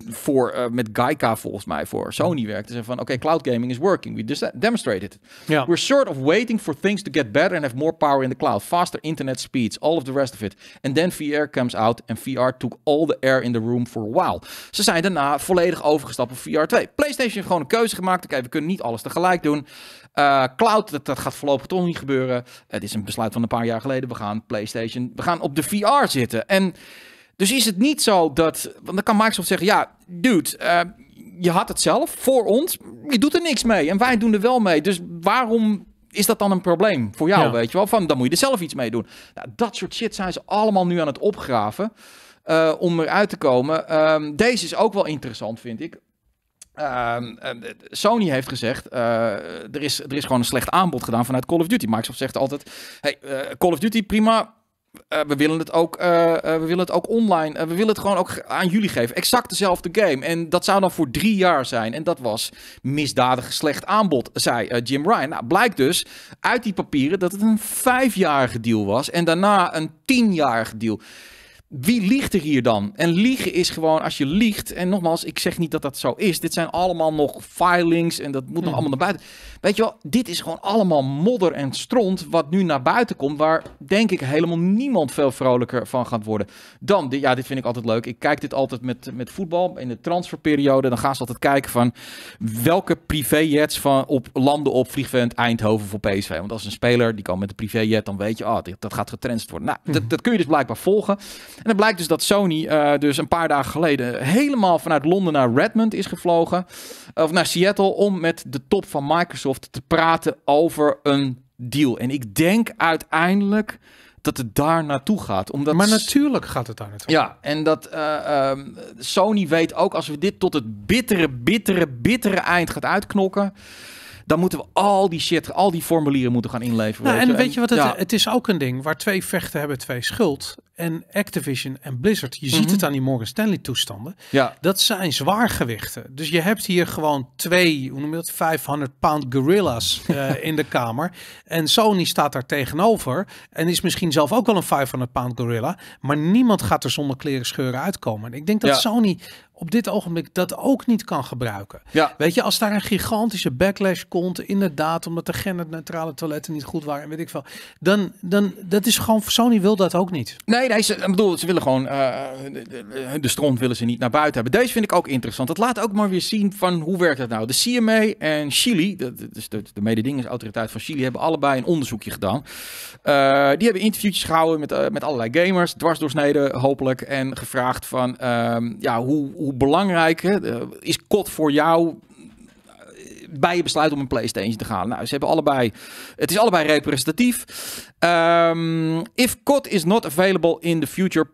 voor, eh, met Gaika volgens mij voor Sony werkte. Ze van, oké, cloud gaming is working. We just demonstrated it. We're sort of waiting for things to get better and have more power in the cloud. Faster internet speeds, all of the rest of it. And then VR comes out and VR took all the air in the room for a while. Ze zijn daarna volledig overgestapt op VR 2. PlayStation heeft gewoon een keuze gemaakt. Oké, we kunnen niet alles tegelijk doen. Eh, cloud, dat, dat, gaat voorlopig toch niet gebeuren. Het is een besluit van een paar jaar geleden. We gaan PlayStation, we gaan op de VR zitten. En... Dus is het niet zo dat. Want dan kan Microsoft zeggen: ja, dude, eh, je had het zelf voor ons. Je doet er niks mee. En wij doen er wel mee. Dus waarom is dat dan een probleem voor jou? Weet je wel? Van dan moet je er zelf iets mee doen. Nou, dat soort shit zijn ze allemaal nu aan het opgraven. Uh, om eruit te komen. Ehm, deze is ook wel interessant, vind ik. Ehm, eh, Sony heeft gezegd, er, is, er is gewoon een slecht aanbod gedaan vanuit Call of Duty. Microsoft zegt altijd, hey, uh, Call of Duty prima, eh, we willen het ook, uh, we willen het ook online. we willen het gewoon ook aan jullie geven. Exact dezelfde game. En dat zou dan voor drie jaar zijn. En dat was misdadig slecht aanbod, zei Jim Ryan. Nou, blijkt dus uit die papieren dat het een vijfjarige deal was. En daarna een tienjarige deal. Wie liegt er hier dan? En liegen is gewoon als je liegt. En nogmaals, ik zeg niet dat dat zo is. Dit zijn allemaal nog filings en dat moet nog mhm. allemaal naar buiten. Weet je wel, dit is gewoon allemaal modder en stront wat nu naar buiten komt, waar denk ik helemaal niemand veel vrolijker van gaat worden. Dan, ja, dit vind ik altijd leuk. Ik kijk dit altijd met, met voetbal in de transferperiode. Dan gaan ze altijd kijken van welke privéjets van op landen op vliegveld Eindhoven voor PSV. Want als een speler die kan met een privéjet, dan weet je, ah, dat gaat getrenst worden. Nou, dat, dat kun je dus blijkbaar volgen. En dan blijkt dus dat Sony eh, dus een paar dagen geleden helemaal vanuit Londen naar Redmond is gevlogen, of naar Seattle om met de top van Microsoft te praten over een deal. En ik denk uiteindelijk dat het daar naartoe gaat. Omdat maar natuurlijk gaat het daar naartoe. Ja, en dat eh, ehm, Sony weet ook als we dit tot het bittere, bittere, bittere eind gaat uitknokken. Dan moeten we al die shit, al die formulieren moeten gaan inleveren. Nou, en weet je wat? Het, het is ook een ding waar twee vechten hebben twee schuld en Activision en Blizzard. Je ziet het mhm. aan die Morgan Stanley toestanden. Ja. Dat zijn zwaargewichten. Dus je hebt hier gewoon twee, hoe noem je 500 pound gorillas eh, in de kamer. En Sony staat daar tegenover en is misschien zelf ook wel een 500 pound gorilla. Maar niemand gaat er zonder kleren scheuren uitkomen. En ik denk dat Sony op dit ogenblik dat ook niet kan gebruiken. Ja. Weet je, als daar een gigantische backlash komt, inderdaad, omdat de genderneutrale toiletten niet goed waren en weet ik veel, dan, dan dat is gewoon, Sony wil dat ook niet. Nee, nee, ze, ik bedoel, ze willen gewoon eh, de, de, willen ze niet naar buiten hebben. Deze vind ik ook interessant. Dat laat ook maar weer zien van hoe werkt dat nou. De CMA en Chili, de, is dus de, mededingingsautoriteit van Chili, hebben allebei een onderzoekje gedaan. Eh, die hebben interviewtjes gehouden met, eh, met allerlei gamers, dwarsdoorsneden hopelijk, en gevraagd van ehm, ja, hoe, hoe belangrijk is kot voor jou bij je besluit om een PlayStation te gaan. Nou, ze hebben allebei, het is allebei representatief. Ehm, if COD is not available in the future,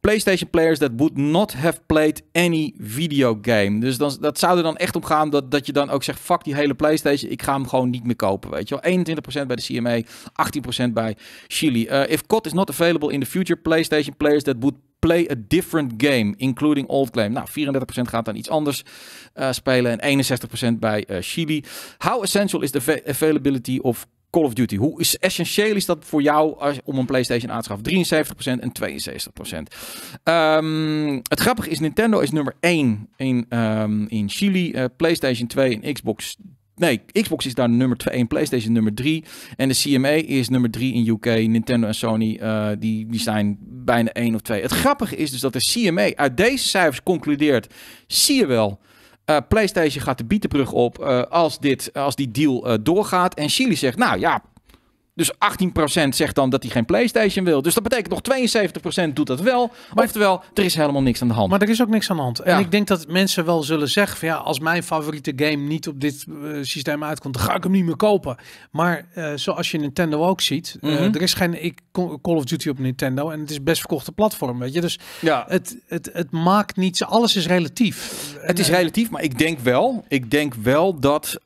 PlayStation players that would not have played any video game. Dus dan, dat zou er dan echt om gaan dat, dat je dan ook zegt: fuck die hele PlayStation, ik ga hem gewoon niet meer kopen. Weet je wel, 21% bij de CMA, 18% bij Chili. Eh, if COD is not available in the future, PlayStation players that would play a different game, including old claim. Nou, 34% gaat dan iets anders eh, spelen en 61% bij eh, Chili. How essential is the availability of Call of Duty? Hoe is, essentieel is dat voor jou als, om een PlayStation aan te schaffen? 73% en 72%. Ehm, het grappige is, Nintendo is nummer 1 in, ehm, in Chili, eh, PlayStation 2 en Xbox Nee, Xbox is daar nummer 2 en PlayStation nummer 3. En de CMA is nummer 3 in UK. Nintendo en Sony, die, die zijn bijna één of twee. Het grappige is dus dat de CMA uit deze cijfers concludeert, zie je wel, eh, PlayStation gaat de bietenbrug op eh, als, dit, als die deal eh, doorgaat. En Chili zegt, nou ja, dus 18% zegt dan dat hij geen PlayStation wil. Dus dat betekent nog 72% doet dat wel. Maar, Oftewel, er is helemaal niks aan de hand. Maar er is ook niks aan de hand. En ik denk dat mensen wel zullen zeggen: van, ja, als mijn favoriete game niet op dit eh, systeem uitkomt, dan ga ik hem niet meer kopen. Maar eh, zoals je Nintendo ook ziet, eh, mhm. er is geen ik, Call of Duty op Nintendo. En het is best verkochte platform. Weet je? Dus ja. het, het, het maakt niets. Alles is relatief. Het is relatief, maar ik denk wel. Ik denk wel dat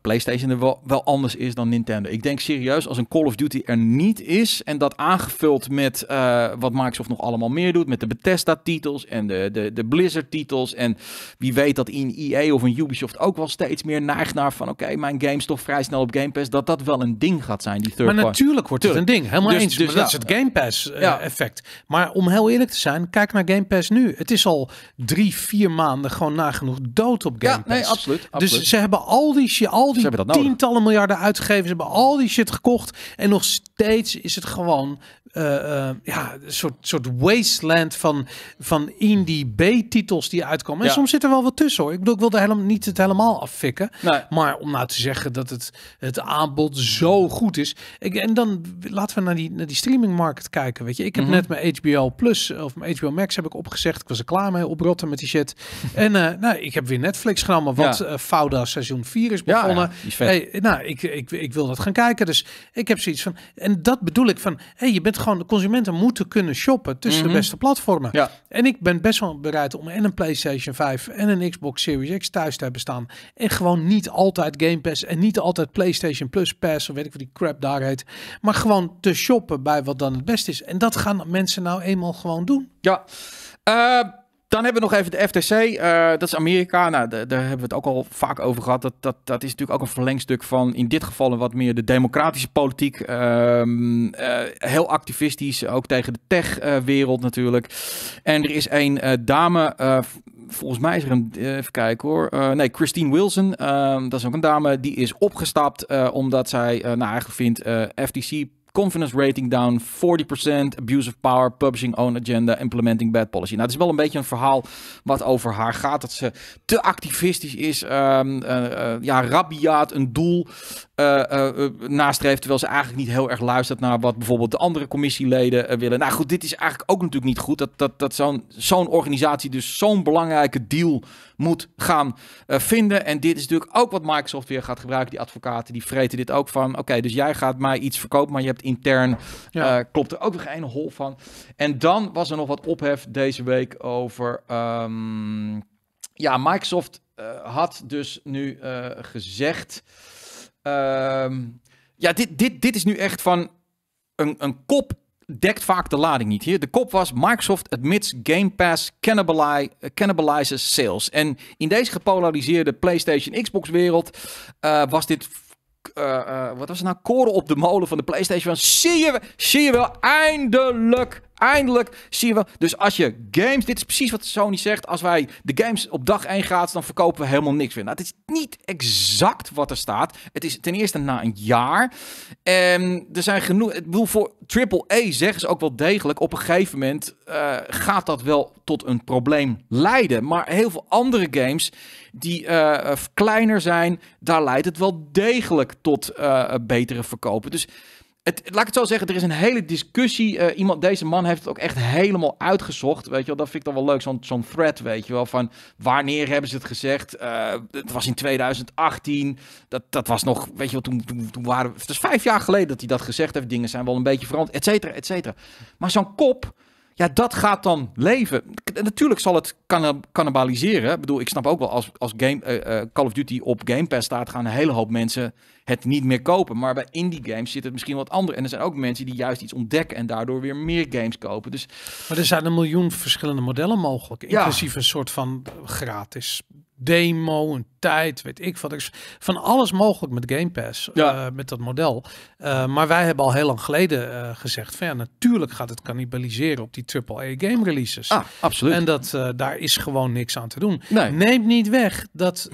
PlayStation er wel, wel anders is dan Nintendo. Ik denk serieus als een Call of Duty er niet is. En dat aangevuld met eh, wat Microsoft nog allemaal meer doet. Met de Bethesda-titels en de, de, de Blizzard-titels. En wie weet dat in EA of een Ubisoft ook wel steeds meer neigt naar van... oké, mijn games toch vrij snel op Game Pass. Dat dat wel een ding gaat zijn, die third Maar natuurlijk wordt het een ding. Helemaal dus, eens. Dus, maar dat is het Game Pass-effect. Eh, maar om heel eerlijk te zijn, kijk naar Game Pass nu. Het is al drie, vier maanden gewoon nagenoeg dood op Game Pass. absoluut, Dus ze hebben al die, shit al die tientallen miljarden uitgegeven. Ze hebben al die shit gekocht. En nog steeds is het gewoon eh, eh, ja, een soort, soort wasteland van, van indie B-titels die uitkomen. En soms zit er wel wat tussen hoor. Ik bedoel, ik wilde helemaal niet het helemaal affikken. Maar om nou te zeggen dat het, het aanbod zo goed is. Ik, en dan laten we naar die, naar die streamingmarkt kijken. Weet je, ik heb mhm. net mijn HBO Plus of mijn HBO Max heb ik opgezegd. Ik was er klaar mee oprotten met die shit. en eh, nou, ik heb weer Netflix genomen, wat ja. seizoen 4 is begonnen. hey, nou, ik, ik, ik, ik wil dat gaan kijken. Dus ik ik heb zoiets van, en dat bedoel ik van, hey, je bent gewoon, de consumenten moeten kunnen shoppen tussen de mhm. beste platformen. Ja. En ik ben best wel bereid om en een PlayStation 5 en een Xbox Series X thuis te hebben staan. En gewoon niet altijd Game Pass en niet altijd PlayStation Plus Pass, of weet ik wat die crap daar heet. Maar gewoon te shoppen bij wat dan het beste is. En dat gaan mensen nou eenmaal gewoon doen. Ja. Eh, dan hebben we nog even de FTC. Eh, dat is Amerika. Nou, daar hebben we het ook al vaak over gehad. Dat, dat, dat is natuurlijk ook een verlengstuk van in dit geval een wat meer de democratische politiek. Ehm, eh, heel activistisch, ook tegen de tech-wereld eh, natuurlijk. En er is een dame, volgens mij is er een, even kijken hoor. nee, Christine Wilson, ehm, dat is ook een dame, die is opgestapt omdat zij, nou eigenlijk vindt, FTC confidence rating down 40%, abuse of power, publishing own agenda, implementing bad policy. Nou, het is wel een beetje een verhaal wat over haar gaat, dat ze te activistisch is, ehm, eh, eh, ja, rabiaat, een doel uh, nastreeft. Terwijl ze eigenlijk niet heel erg luistert naar wat bijvoorbeeld de andere commissieleden willen. Nou goed, dit is eigenlijk ook natuurlijk niet goed. Dat, dat, dat zo'n zo'n organisatie dus zo'n belangrijke deal moet gaan vinden. En dit is natuurlijk ook wat Microsoft weer gaat gebruiken. Die advocaten die vreten dit ook van. Oké, dus jij gaat mij iets verkopen, maar je hebt intern. klopt er ook weer geen hol van. En dan was er nog wat ophef deze week over. Ehm, ja, Microsoft had dus nu gezegd. Ehm, ja, dit, dit, dit is nu echt van een, een kop dekt vaak de lading niet hier. De kop was Microsoft admits Game Pass cannibalizes sales. En in deze gepolariseerde PlayStation Xbox wereld eh, was dit eh, eh, wat was het nou? Koren op de molen van de PlayStation. Zie je, zie je wel, eindelijk uiteindelijk zien we. Dus als je games. Dit is precies wat Sony zegt. Als wij de games op dag 1 gaan, dan verkopen we helemaal niks meer. Nou, het is niet exact wat er staat. Het is ten eerste na een jaar. En er zijn genoeg. Ik bedoel, voor AAA zeggen ze ook wel degelijk. Op een gegeven moment eh, gaat dat wel tot een probleem leiden. Maar heel veel andere games die eh, kleiner zijn, daar leidt het wel degelijk tot eh, betere verkopen. Dus het, laat ik het zo zeggen, er is een hele discussie. Eh, iemand, deze man heeft het ook echt helemaal uitgezocht. Weet je wel, dat vind ik dan wel leuk. Zo'n thread, weet je wel. Van wanneer hebben ze het gezegd? Eh, het was in 2018. Dat, dat was nog, weet je wel, toen, toen, waren. Het is vijf jaar geleden dat hij dat gezegd heeft. Dingen zijn wel een beetje veranderd, et cetera, et cetera. Maar zo'n kop ja, dat gaat dan leven. Natuurlijk zal het cannibaliseren. Ik bedoel, ik snap ook wel als, als game, eh, eh, Call of Duty op Game Pass staat, gaan een hele hoop mensen het niet meer kopen. Maar bij indie games zit het misschien wat anders. En er zijn ook mensen die juist iets ontdekken en daardoor weer meer games kopen. Dus... Maar er zijn een miljoen verschillende modellen mogelijk. Inclusief een soort van gratis demo, een tijd, weet ik wat. is dus van alles mogelijk met Game Pass, ja. Eh, met dat model. Eh, maar wij hebben al heel lang geleden eh, gezegd van ja, natuurlijk gaat het cannibaliseren op die AAA game releases. Ah, absoluut. En dat, daar is gewoon niks aan te doen. Nee. Neemt niet weg dat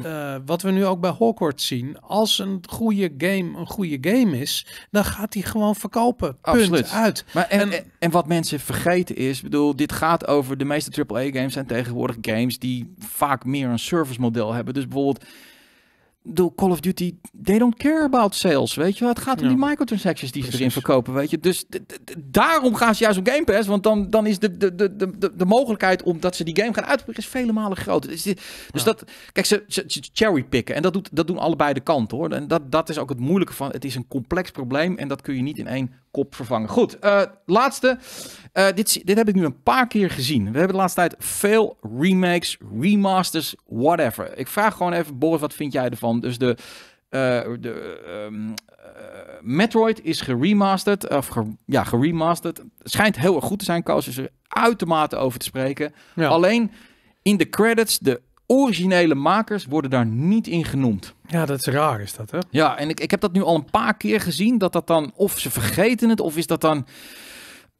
wat we nu ook bij Hogwarts zien, als een goede game een goede game is, dan gaat die gewoon verkopen. Punt absoluut. uit. Maar en, en, wat mensen vergeten is, bedoel, dit gaat over de meeste AAA games zijn tegenwoordig games die vaak meer een server model hebben. Dus bijvoorbeeld doe Call of Duty, they don't care about sales, weet je Het gaat om die microtransactions die ze erin verkopen, weet je. Dus daarom gaan ze juist om Game Pass, want dan, dan is de, de, de, de, de mogelijkheid omdat ze die game gaan uitbrengen is vele malen groter. Dus, dus dat, kijk, ze, ze, ze cherrypicken en dat, doet, dat doen allebei de kanten, hoor. En dat, dat is ook het moeilijke van, het is een complex probleem en dat kun je niet in één kop vervangen. Goed, uh, laatste. Eh, dit, dit heb ik nu een paar keer gezien. We hebben de laatste tijd veel remakes, remasters, whatever. Ik vraag gewoon even, Boris, wat vind jij ervan? Dus de, eh, de ehm, eh, Metroid is geremasterd. Of ja, geremasterd. Schijnt heel erg goed te zijn. Koos is dus er uitermate over te spreken. Alleen in de credits, de originele makers worden daar niet in genoemd. Ja, dat is raar, is dat hè? Ja, en ik, ik heb dat nu al een paar keer gezien. Dat dat dan, of ze vergeten het, of is dat dan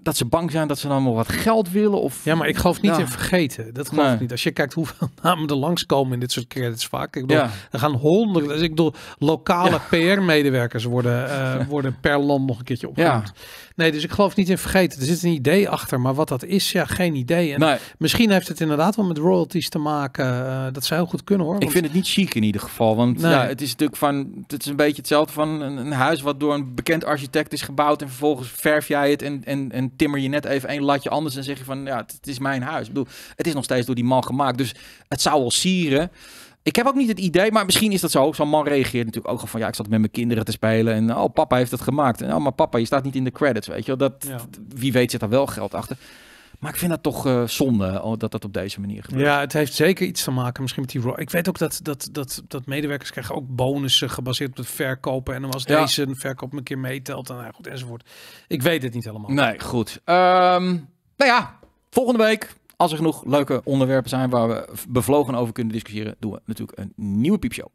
dat ze bang zijn dat ze dan wel wat geld willen. Of... Ja, maar ik geloof niet in vergeten. Dat geloof ik niet. Als je kijkt hoeveel namen er langskomen in dit soort credits vaak. Ik bedoel, ja. Er gaan honderden. Dus ik bedoel, lokale PR-medewerkers worden, eh, worden per land nog een keertje opgehaald. Ja. Nee, dus ik geloof niet in vergeten. Er zit een idee achter, maar wat dat is, ja, geen idee. En Misschien heeft het inderdaad wel met royalties te maken. Eh, dat zou heel goed kunnen hoor. Ik vind het niet chic in ieder geval. Want ja, het is natuurlijk van. Het is een beetje hetzelfde van een, huis wat door een bekend architect is gebouwd. En vervolgens verf jij het en, en, en timmer je net even een latje anders. En zeg je van ja, het, het is mijn huis. Ik bedoel, het is nog steeds door die man gemaakt. Dus het zou wel sieren. Ik heb ook niet het idee, maar misschien is dat zo. Zo'n man reageert natuurlijk ook van ja, ik zat met mijn kinderen te spelen en oh, papa heeft dat gemaakt. En oh, maar papa, je staat niet in de credits, weet je wel. Dat, Wie weet zit daar wel geld achter. Maar ik vind dat toch eh, zonde oh, dat dat op deze manier gebeurt. Ja, het heeft zeker iets te maken misschien met die... ik weet ook dat, dat, dat, dat medewerkers krijgen ook bonussen gebaseerd op het verkopen. En dan was ja. deze verkoop een keer meetelt en nou, goed, enzovoort. Ik weet het niet helemaal. Nee, goed. Um, nou ja, volgende week als er genoeg leuke onderwerpen zijn waar we bevlogen over kunnen discussiëren, doen we natuurlijk een nieuwe piepshow.